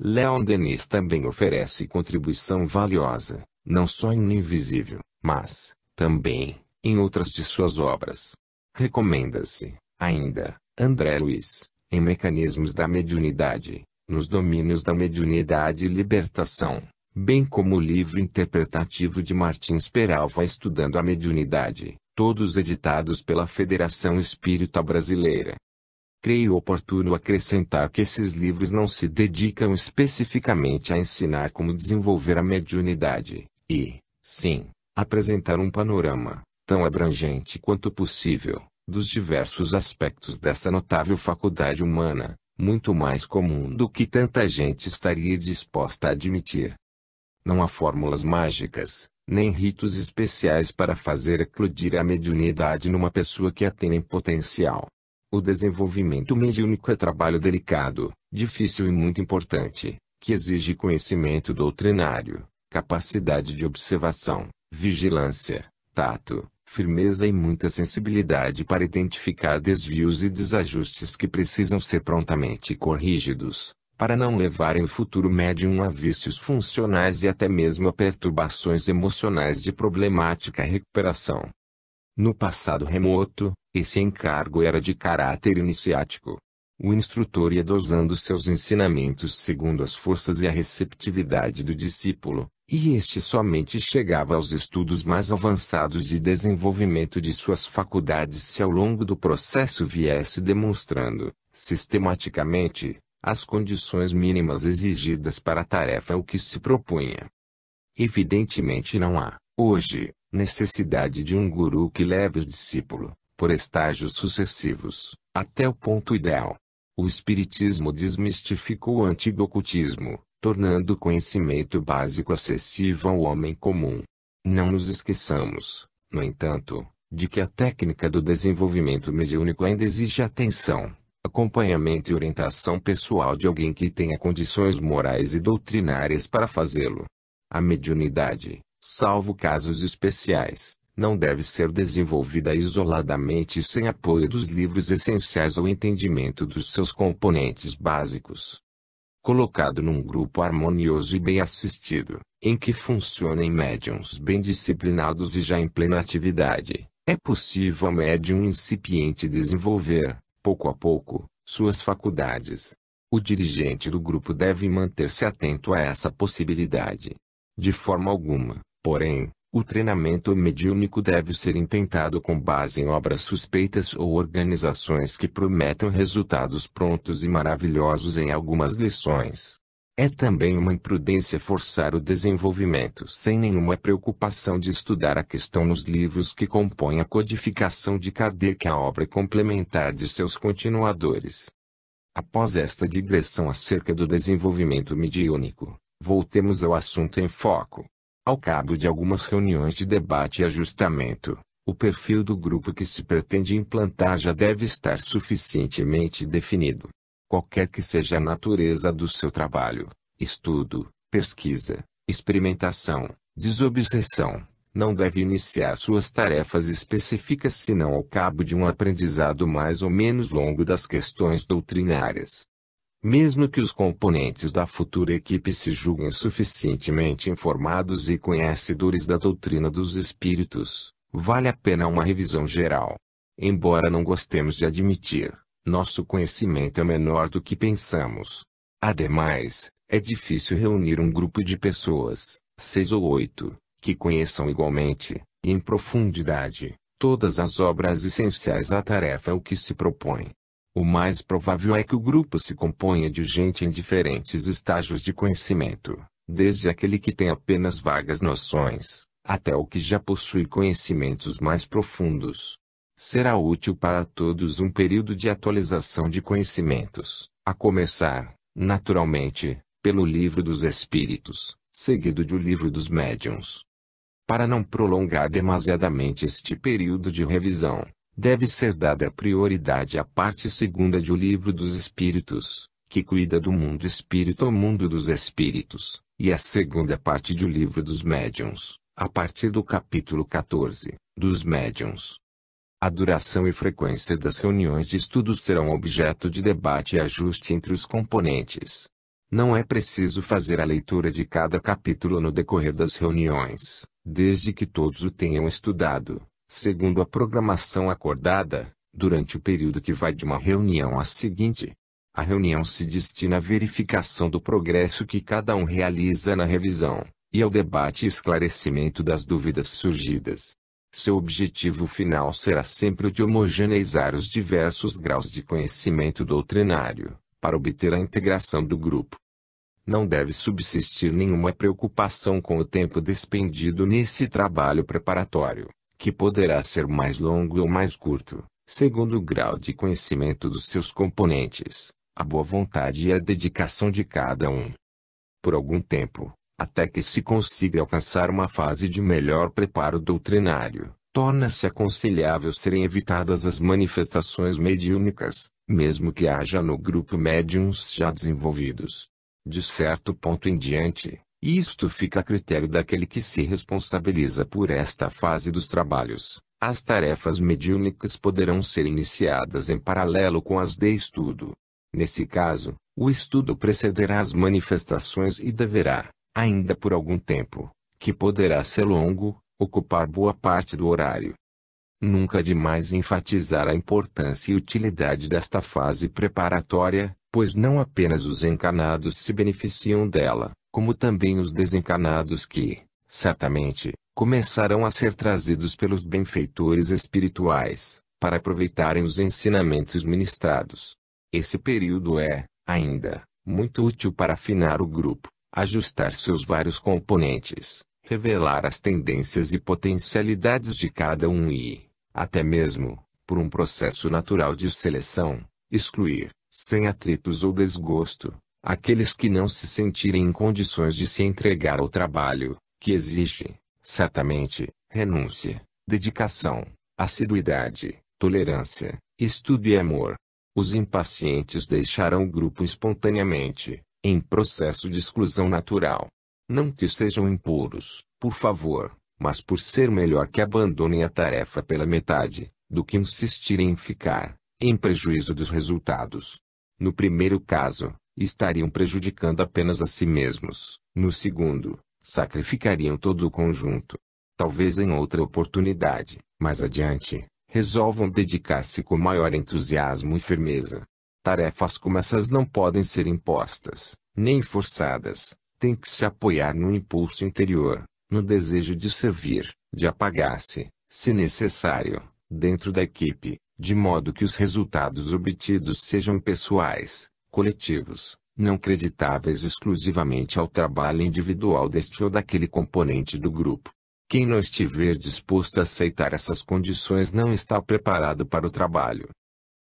Leon Denis também oferece contribuição valiosa, não só em no invisível, mas, também, em outras de suas obras. Recomenda-se, ainda, André Luiz, em Mecanismos da Mediunidade, nos domínios da mediunidade e libertação, bem como o livro interpretativo de Martins Peralva Estudando a Mediunidade, todos editados pela Federação Espírita Brasileira. Creio oportuno acrescentar que esses livros não se dedicam especificamente a ensinar como desenvolver a mediunidade, e, sim, apresentar um panorama, tão abrangente quanto possível, dos diversos aspectos dessa notável faculdade humana, muito mais comum do que tanta gente estaria disposta a admitir. Não há fórmulas mágicas, nem ritos especiais para fazer eclodir a mediunidade numa pessoa que a tem em potencial. O desenvolvimento mediúnico é trabalho delicado, difícil e muito importante, que exige conhecimento doutrinário, capacidade de observação, vigilância, tato, firmeza e muita sensibilidade para identificar desvios e desajustes que precisam ser prontamente corrigidos, para não levarem o futuro médium a vícios funcionais e até mesmo a perturbações emocionais de problemática recuperação. No passado remoto, esse encargo era de caráter iniciático. O instrutor ia dosando seus ensinamentos segundo as forças e a receptividade do discípulo, e este somente chegava aos estudos mais avançados de desenvolvimento de suas faculdades se ao longo do processo viesse demonstrando, sistematicamente, as condições mínimas exigidas para a tarefa o que se propunha. Evidentemente não há, hoje, necessidade de um guru que leve o discípulo, por estágios sucessivos, até o ponto ideal. O Espiritismo desmistificou o antigo ocultismo, tornando o conhecimento básico acessível ao homem comum. Não nos esqueçamos, no entanto, de que a técnica do desenvolvimento mediúnico ainda exige atenção, acompanhamento e orientação pessoal de alguém que tenha condições morais e doutrinárias para fazê-lo. A mediunidade, salvo casos especiais, não deve ser desenvolvida isoladamente sem apoio dos livros essenciais ao entendimento dos seus componentes básicos colocado num grupo harmonioso e bem assistido, em que funcionem médiums bem disciplinados e já em plena atividade, é possível a médium incipiente desenvolver, pouco a pouco, suas faculdades. O dirigente do grupo deve manter-se atento a essa possibilidade. De forma alguma, porém, o treinamento mediúnico deve ser intentado com base em obras suspeitas ou organizações que prometam resultados prontos e maravilhosos em algumas lições. É também uma imprudência forçar o desenvolvimento sem nenhuma preocupação de estudar a questão nos livros que compõem a codificação de Kardec a obra complementar de seus continuadores. Após esta digressão acerca do desenvolvimento mediúnico, voltemos ao assunto em foco. Ao cabo de algumas reuniões de debate e ajustamento, o perfil do grupo que se pretende implantar já deve estar suficientemente definido. Qualquer que seja a natureza do seu trabalho, estudo, pesquisa, experimentação, desobsessão, não deve iniciar suas tarefas específicas senão ao cabo de um aprendizado mais ou menos longo das questões doutrinárias mesmo que os componentes da futura equipe se julguem suficientemente informados e conhecedores da doutrina dos espíritos, vale a pena uma revisão geral. Embora não gostemos de admitir, nosso conhecimento é menor do que pensamos. Ademais, é difícil reunir um grupo de pessoas, seis ou oito, que conheçam igualmente, em profundidade, todas as obras essenciais à tarefa o que se propõe. O mais provável é que o grupo se componha de gente em diferentes estágios de conhecimento, desde aquele que tem apenas vagas noções, até o que já possui conhecimentos mais profundos. Será útil para todos um período de atualização de conhecimentos, a começar, naturalmente, pelo Livro dos Espíritos, seguido do Livro dos Médiuns. Para não prolongar demasiadamente este período de revisão, deve ser dada prioridade à parte segunda de o Livro dos Espíritos, que cuida do mundo espírito ao mundo dos espíritos, e à segunda parte de o Livro dos Médiuns, a partir do capítulo 14, dos Médiuns. A duração e frequência das reuniões de estudo serão objeto de debate e ajuste entre os componentes. Não é preciso fazer a leitura de cada capítulo no decorrer das reuniões, desde que todos o tenham estudado segundo a programação acordada, durante o período que vai de uma reunião à seguinte. A reunião se destina à verificação do progresso que cada um realiza na revisão, e ao debate e esclarecimento das dúvidas surgidas. Seu objetivo final será sempre o de homogeneizar os diversos graus de conhecimento doutrinário, para obter a integração do grupo. Não deve subsistir nenhuma preocupação com o tempo despendido nesse trabalho preparatório, que poderá ser mais longo ou mais curto, segundo o grau de conhecimento dos seus componentes, a boa vontade e a dedicação de cada um. Por algum tempo, até que se consiga alcançar uma fase de melhor preparo doutrinário, torna-se aconselhável serem evitadas as manifestações mediúnicas, mesmo que haja no grupo médiums já desenvolvidos. De certo ponto em diante, e isto fica a critério daquele que se responsabiliza por esta fase dos trabalhos. As tarefas mediúnicas poderão ser iniciadas em paralelo com as de estudo. Nesse caso, o estudo precederá as manifestações e deverá, ainda por algum tempo, que poderá ser longo, ocupar boa parte do horário. Nunca demais enfatizar a importância e utilidade desta fase preparatória, pois não apenas os encanados se beneficiam dela, como também os desencarnados que, certamente, começarão a ser trazidos pelos benfeitores espirituais, para aproveitarem os ensinamentos ministrados. Esse período é, ainda, muito útil para afinar o grupo, ajustar seus vários componentes, revelar as tendências e potencialidades de cada um e, até mesmo, por um processo natural de seleção, excluir, sem atritos ou desgosto, Aqueles que não se sentirem em condições de se entregar ao trabalho, que exige, certamente, renúncia, dedicação, assiduidade, tolerância, estudo e amor. Os impacientes deixarão o grupo espontaneamente, em processo de exclusão natural. Não que sejam impuros, por favor, mas por ser melhor que abandonem a tarefa pela metade, do que insistirem em ficar, em prejuízo dos resultados. No primeiro caso, estariam prejudicando apenas a si mesmos. No segundo, sacrificariam todo o conjunto. Talvez em outra oportunidade, mais adiante, resolvam dedicar-se com maior entusiasmo e firmeza. Tarefas como essas não podem ser impostas, nem forçadas, tem que se apoiar no impulso interior, no desejo de servir, de apagar-se, se necessário, dentro da equipe, de modo que os resultados obtidos sejam pessoais, coletivos, não creditáveis exclusivamente ao trabalho individual deste ou daquele componente do grupo. Quem não estiver disposto a aceitar essas condições não está preparado para o trabalho.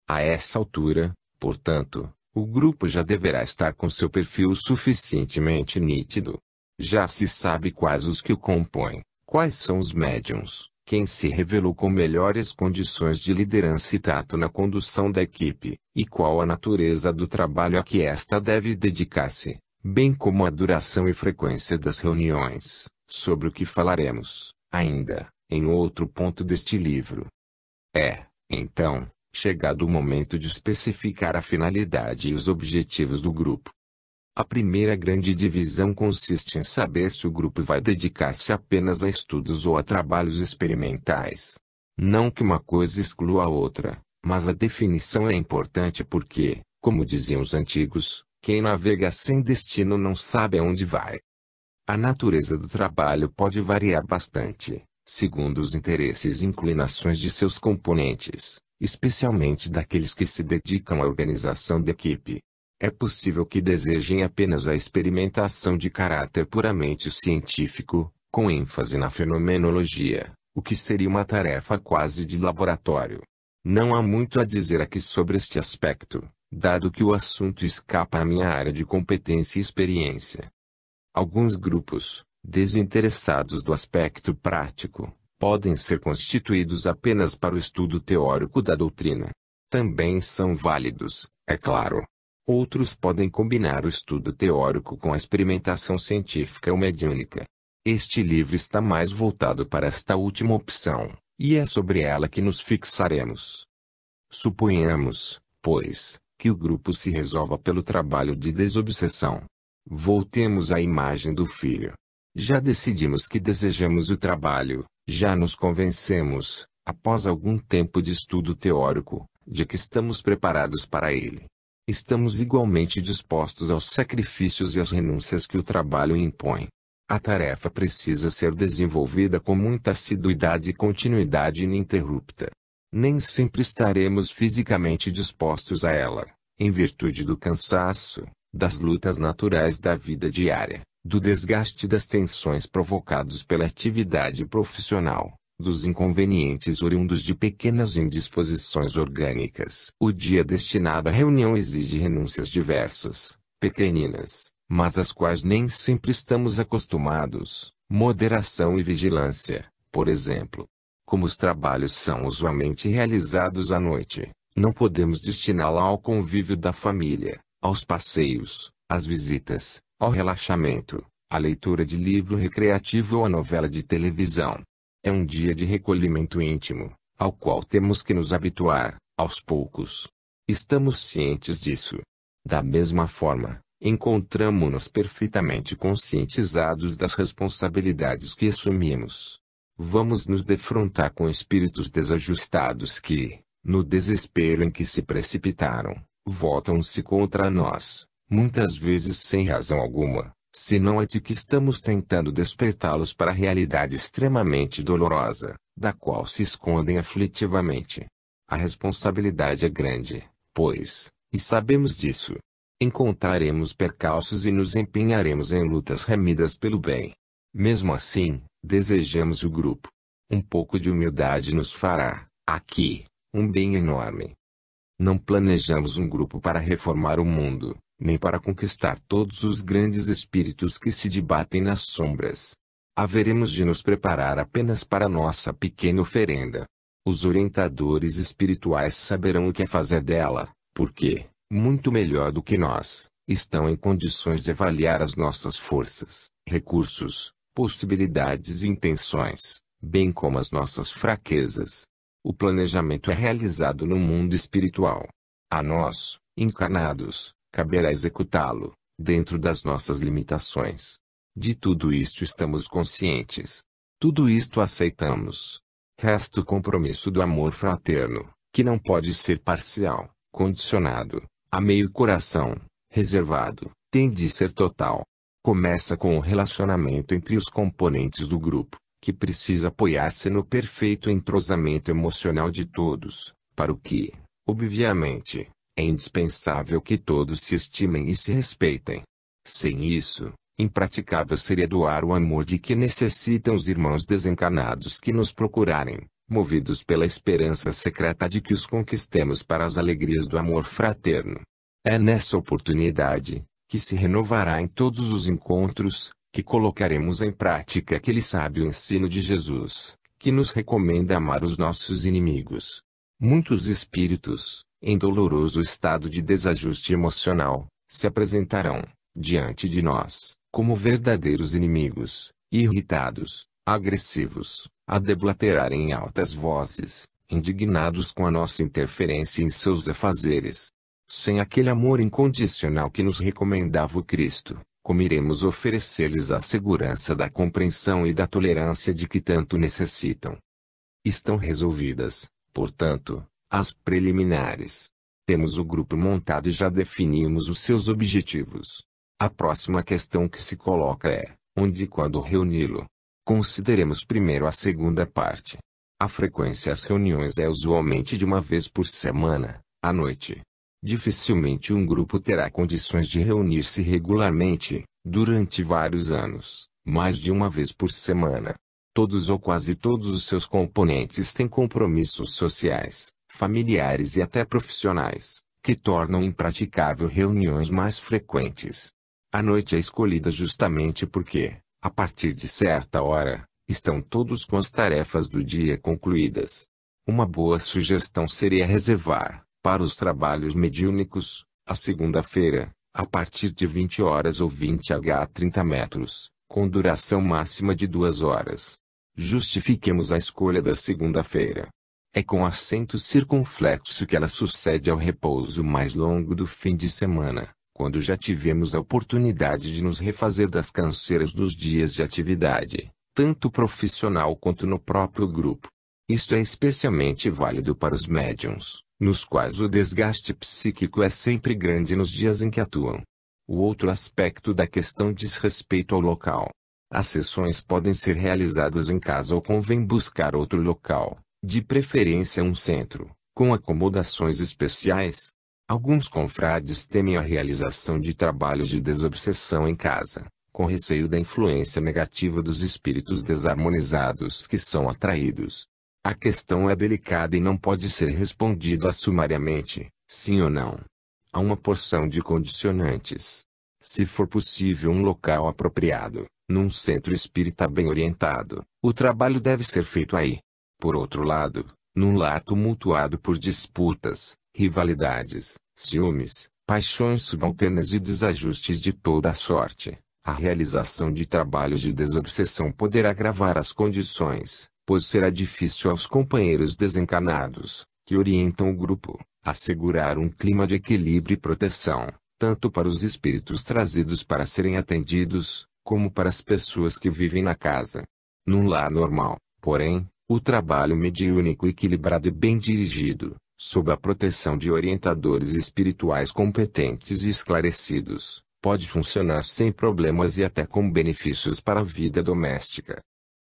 A essa altura, portanto, o grupo já deverá estar com seu perfil suficientemente nítido. Já se sabe quais os que o compõem, quais são os médiums, quem se revelou com melhores condições de liderança e tato na condução da equipe, e qual a natureza do trabalho a que esta deve dedicar-se, bem como a duração e frequência das reuniões, sobre o que falaremos, ainda, em outro ponto deste livro. É, então, chegado o momento de especificar a finalidade e os objetivos do grupo. A primeira grande divisão consiste em saber se o grupo vai dedicar-se apenas a estudos ou a trabalhos experimentais. Não que uma coisa exclua a outra, mas a definição é importante porque, como diziam os antigos, quem navega sem destino não sabe aonde vai. A natureza do trabalho pode variar bastante, segundo os interesses e inclinações de seus componentes, especialmente daqueles que se dedicam à organização de equipe é possível que desejem apenas a experimentação de caráter puramente científico, com ênfase na fenomenologia, o que seria uma tarefa quase de laboratório. Não há muito a dizer aqui sobre este aspecto, dado que o assunto escapa à minha área de competência e experiência. Alguns grupos, desinteressados do aspecto prático, podem ser constituídos apenas para o estudo teórico da doutrina. Também são válidos, é claro, Outros podem combinar o estudo teórico com a experimentação científica ou mediúnica. Este livro está mais voltado para esta última opção, e é sobre ela que nos fixaremos. Suponhamos, pois, que o grupo se resolva pelo trabalho de desobsessão. Voltemos à imagem do filho. Já decidimos que desejamos o trabalho, já nos convencemos, após algum tempo de estudo teórico, de que estamos preparados para ele estamos igualmente dispostos aos sacrifícios e às renúncias que o trabalho impõe. A tarefa precisa ser desenvolvida com muita assiduidade e continuidade ininterrupta. Nem sempre estaremos fisicamente dispostos a ela, em virtude do cansaço, das lutas naturais da vida diária, do desgaste e das tensões provocados pela atividade profissional dos inconvenientes oriundos de pequenas indisposições orgânicas. O dia destinado à reunião exige renúncias diversas, pequeninas, mas às quais nem sempre estamos acostumados, moderação e vigilância, por exemplo. Como os trabalhos são usualmente realizados à noite, não podemos destiná-la ao convívio da família, aos passeios, às visitas, ao relaxamento, à leitura de livro recreativo ou à novela de televisão. É um dia de recolhimento íntimo, ao qual temos que nos habituar, aos poucos. Estamos cientes disso. Da mesma forma, encontramos-nos perfeitamente conscientizados das responsabilidades que assumimos. Vamos nos defrontar com espíritos desajustados que, no desespero em que se precipitaram, voltam-se contra nós, muitas vezes sem razão alguma, se não é de que estamos tentando despertá-los para a realidade extremamente dolorosa, da qual se escondem aflitivamente. A responsabilidade é grande, pois, e sabemos disso. Encontraremos percalços e nos empenharemos em lutas remidas pelo bem. Mesmo assim, desejamos o grupo. Um pouco de humildade nos fará, aqui, um bem enorme. Não planejamos um grupo para reformar o mundo, nem para conquistar todos os grandes espíritos que se debatem nas sombras. Haveremos de nos preparar apenas para nossa pequena oferenda. Os orientadores espirituais saberão o que é fazer dela, porque, muito melhor do que nós, estão em condições de avaliar as nossas forças, recursos, possibilidades e intenções, bem como as nossas fraquezas. O planejamento é realizado no mundo espiritual. A nós, encarnados, caberá executá-lo, dentro das nossas limitações. De tudo isto estamos conscientes. Tudo isto aceitamos. Resta o compromisso do amor fraterno, que não pode ser parcial, condicionado, a meio coração, reservado, tem de ser total. Começa com o relacionamento entre os componentes do grupo, que precisa apoiar-se no perfeito entrosamento emocional de todos, para o que, obviamente, é indispensável que todos se estimem e se respeitem. Sem isso, impraticável seria doar o amor de que necessitam os irmãos desencarnados que nos procurarem, movidos pela esperança secreta de que os conquistemos para as alegrias do amor fraterno. É nessa oportunidade, que se renovará em todos os encontros, que colocaremos em prática aquele sábio ensino de Jesus, que nos recomenda amar os nossos inimigos. Muitos espíritos, em doloroso estado de desajuste emocional, se apresentarão, diante de nós, como verdadeiros inimigos, irritados, agressivos, a deblaterar em altas vozes, indignados com a nossa interferência em seus afazeres. Sem aquele amor incondicional que nos recomendava o Cristo, como iremos oferecer-lhes a segurança da compreensão e da tolerância de que tanto necessitam? Estão resolvidas, portanto, as preliminares. Temos o grupo montado e já definimos os seus objetivos. A próxima questão que se coloca é: onde e quando reuni-lo? Consideremos primeiro a segunda parte. A frequência às reuniões é usualmente de uma vez por semana, à noite. Dificilmente um grupo terá condições de reunir-se regularmente, durante vários anos, mais de uma vez por semana. Todos ou quase todos os seus componentes têm compromissos sociais familiares e até profissionais, que tornam impraticável reuniões mais frequentes. A noite é escolhida justamente porque, a partir de certa hora, estão todos com as tarefas do dia concluídas. Uma boa sugestão seria reservar, para os trabalhos mediúnicos, a segunda-feira, a partir de 20 horas ou 20 h 30 metros, com duração máxima de duas horas. Justifiquemos a escolha da segunda-feira. É com acento circunflexo que ela sucede ao repouso mais longo do fim de semana, quando já tivemos a oportunidade de nos refazer das canseiras dos dias de atividade, tanto profissional quanto no próprio grupo. Isto é especialmente válido para os médiums, nos quais o desgaste psíquico é sempre grande nos dias em que atuam. O outro aspecto da questão diz respeito ao local. As sessões podem ser realizadas em casa ou convém buscar outro local, de preferência um centro, com acomodações especiais. Alguns confrades temem a realização de trabalhos de desobsessão em casa, com receio da influência negativa dos espíritos desarmonizados que são atraídos. A questão é delicada e não pode ser respondida sumariamente, sim ou não. Há uma porção de condicionantes. Se for possível um local apropriado, num centro espírita bem orientado, o trabalho deve ser feito aí. Por outro lado, num lar tumultuado por disputas, rivalidades, ciúmes, paixões subalternas e desajustes de toda a sorte, a realização de trabalhos de desobsessão poderá agravar as condições, pois será difícil aos companheiros desencarnados, que orientam o grupo, assegurar um clima de equilíbrio e proteção, tanto para os espíritos trazidos para serem atendidos, como para as pessoas que vivem na casa. Num lar normal, porém, o trabalho mediúnico equilibrado e bem dirigido, sob a proteção de orientadores espirituais competentes e esclarecidos, pode funcionar sem problemas e até com benefícios para a vida doméstica.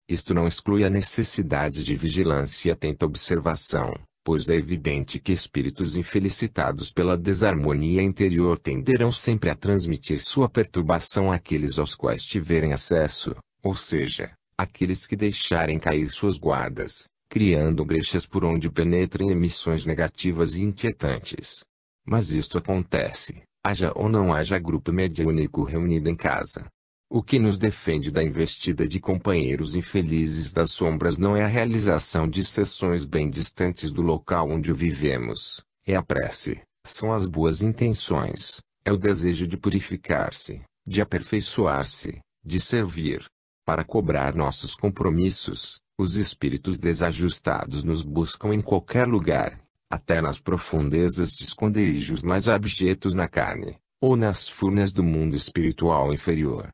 Isto não exclui a necessidade de vigilância e atenta observação, pois é evidente que espíritos infelicitados pela desarmonia interior tenderão sempre a transmitir sua perturbação àqueles aos quais tiverem acesso, ou seja, aqueles que deixarem cair suas guardas, criando brechas por onde penetrem emissões negativas e inquietantes. Mas isto acontece, haja ou não haja grupo mediúnico reunido em casa. O que nos defende da investida de companheiros infelizes das sombras não é a realização de sessões bem distantes do local onde vivemos, é a prece, são as boas intenções, é o desejo de purificar-se, de aperfeiçoar-se, de servir, para cobrar nossos compromissos, os espíritos desajustados nos buscam em qualquer lugar, até nas profundezas de esconderijos mais abjetos na carne, ou nas furnas do mundo espiritual inferior.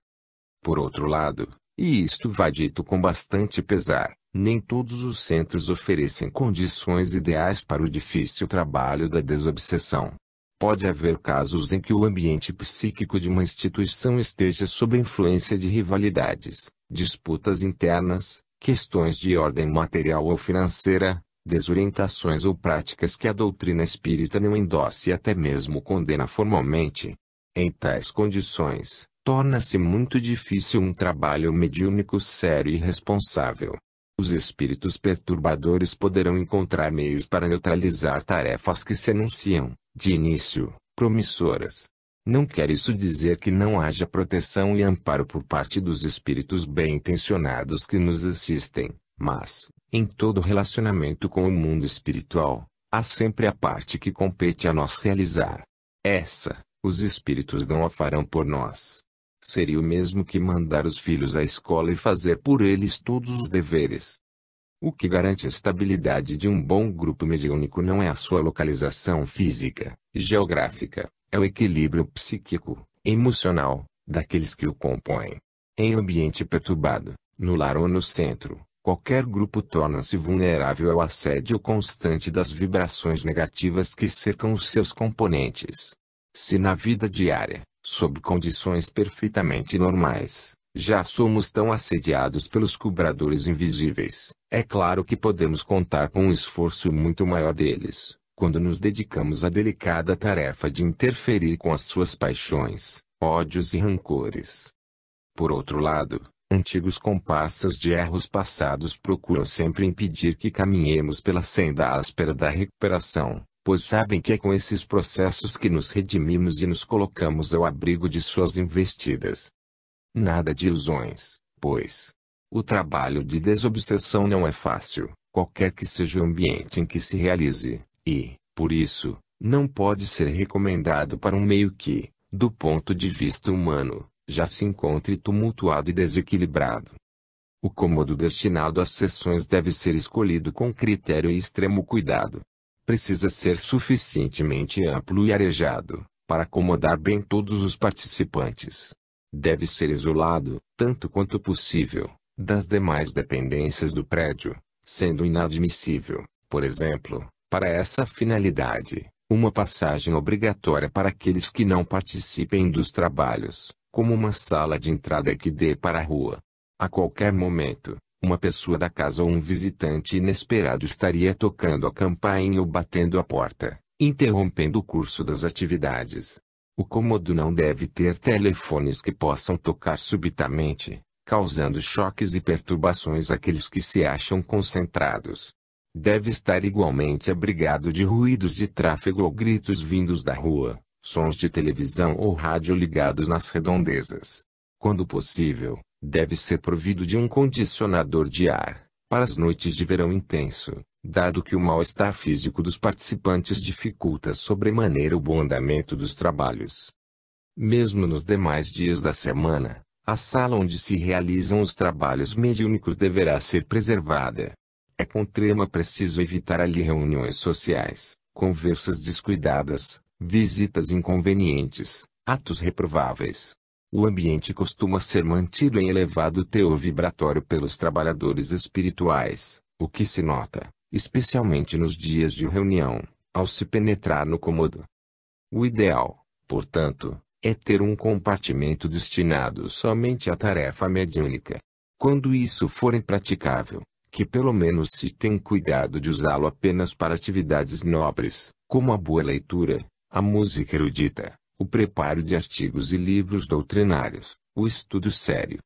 Por outro lado, e isto vai dito com bastante pesar, nem todos os centros oferecem condições ideais para o difícil trabalho da desobsessão. Pode haver casos em que o ambiente psíquico de uma instituição esteja sob influência de rivalidades, disputas internas, questões de ordem material ou financeira, desorientações ou práticas que a doutrina espírita não endosse e até mesmo condena formalmente. Em tais condições, torna-se muito difícil um trabalho mediúnico sério e responsável. Os espíritos perturbadores poderão encontrar meios para neutralizar tarefas que se anunciam, de início, promissoras. Não quer isso dizer que não haja proteção e amparo por parte dos espíritos bem-intencionados que nos assistem, mas, em todo relacionamento com o mundo espiritual, há sempre a parte que compete a nós realizar. Essa, os espíritos não a farão por nós. Seria o mesmo que mandar os filhos à escola e fazer por eles todos os deveres. O que garante a estabilidade de um bom grupo mediúnico não é a sua localização física, geográfica, é o equilíbrio psíquico, emocional, daqueles que o compõem. Em ambiente perturbado, no lar ou no centro, qualquer grupo torna-se vulnerável ao assédio constante das vibrações negativas que cercam os seus componentes. Se na vida diária, sob condições perfeitamente normais, já somos tão assediados pelos cobradores invisíveis, é claro que podemos contar com um esforço muito maior deles, quando nos dedicamos à delicada tarefa de interferir com as suas paixões, ódios e rancores. Por outro lado, antigos comparsas de erros passados procuram sempre impedir que caminhemos pela senda áspera da recuperação, pois sabem que é com esses processos que nos redimimos e nos colocamos ao abrigo de suas investidas. Nada de ilusões, pois. O trabalho de desobsessão não é fácil, qualquer que seja o ambiente em que se realize, e, por isso, não pode ser recomendado para um meio que, do ponto de vista humano, já se encontre tumultuado e desequilibrado. O cômodo destinado às sessões deve ser escolhido com critério e extremo cuidado. Precisa ser suficientemente amplo e arejado, para acomodar bem todos os participantes deve ser isolado, tanto quanto possível, das demais dependências do prédio, sendo inadmissível, por exemplo, para essa finalidade, uma passagem obrigatória para aqueles que não participem dos trabalhos, como uma sala de entrada que dê para a rua. A qualquer momento, uma pessoa da casa ou um visitante inesperado estaria tocando a campainha ou batendo a porta, interrompendo o curso das atividades. O cômodo não deve ter telefones que possam tocar subitamente, causando choques e perturbações àqueles que se acham concentrados. Deve estar igualmente abrigado de ruídos de tráfego ou gritos vindos da rua, sons de televisão ou rádio ligados nas redondezas. Quando possível, deve ser provido de um condicionador de ar, para as noites de verão intenso, dado que o mal-estar físico dos participantes dificulta sobremaneira o bom andamento dos trabalhos. Mesmo nos demais dias da semana, a sala onde se realizam os trabalhos mediúnicos deverá ser preservada. É com trema preciso evitar ali reuniões sociais, conversas descuidadas, visitas inconvenientes, atos reprováveis. O ambiente costuma ser mantido em elevado teor vibratório pelos trabalhadores espirituais, o que se nota, especialmente nos dias de reunião, ao se penetrar no cômodo. O ideal, portanto, é ter um compartimento destinado somente à tarefa mediúnica. Quando isso for impraticável, que pelo menos se tenha cuidado de usá-lo apenas para atividades nobres, como a boa leitura, a música erudita, o preparo de artigos e livros doutrinários, o estudo sério,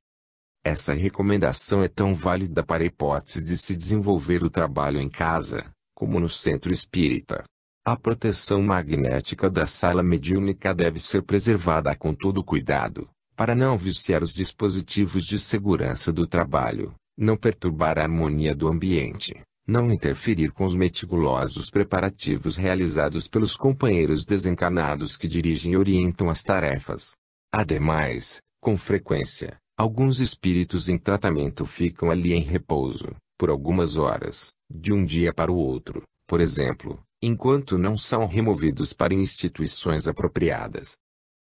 essa recomendação é tão válida para a hipótese de se desenvolver o trabalho em casa, como no centro espírita. A proteção magnética da sala mediúnica deve ser preservada com todo cuidado, para não viciar os dispositivos de segurança do trabalho, não perturbar a harmonia do ambiente, não interferir com os meticulosos preparativos realizados pelos companheiros desencarnados que dirigem e orientam as tarefas. Ademais, com frequência, Alguns espíritos em tratamento ficam ali em repouso, por algumas horas, de um dia para o outro, por exemplo, enquanto não são removidos para instituições apropriadas.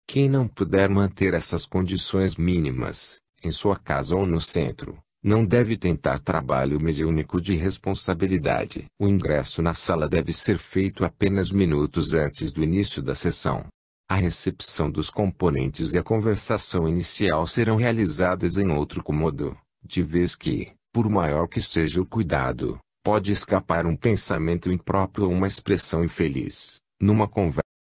Quem não puder manter essas condições mínimas, em sua casa ou no centro, não deve tentar trabalho mediúnico de responsabilidade. O ingresso na sala deve ser feito apenas minutos antes do início da sessão. A recepção dos componentes e a conversação inicial serão realizadas em outro cômodo, de vez que, por maior que seja o cuidado, pode escapar um pensamento impróprio ou uma expressão infeliz, numa conversa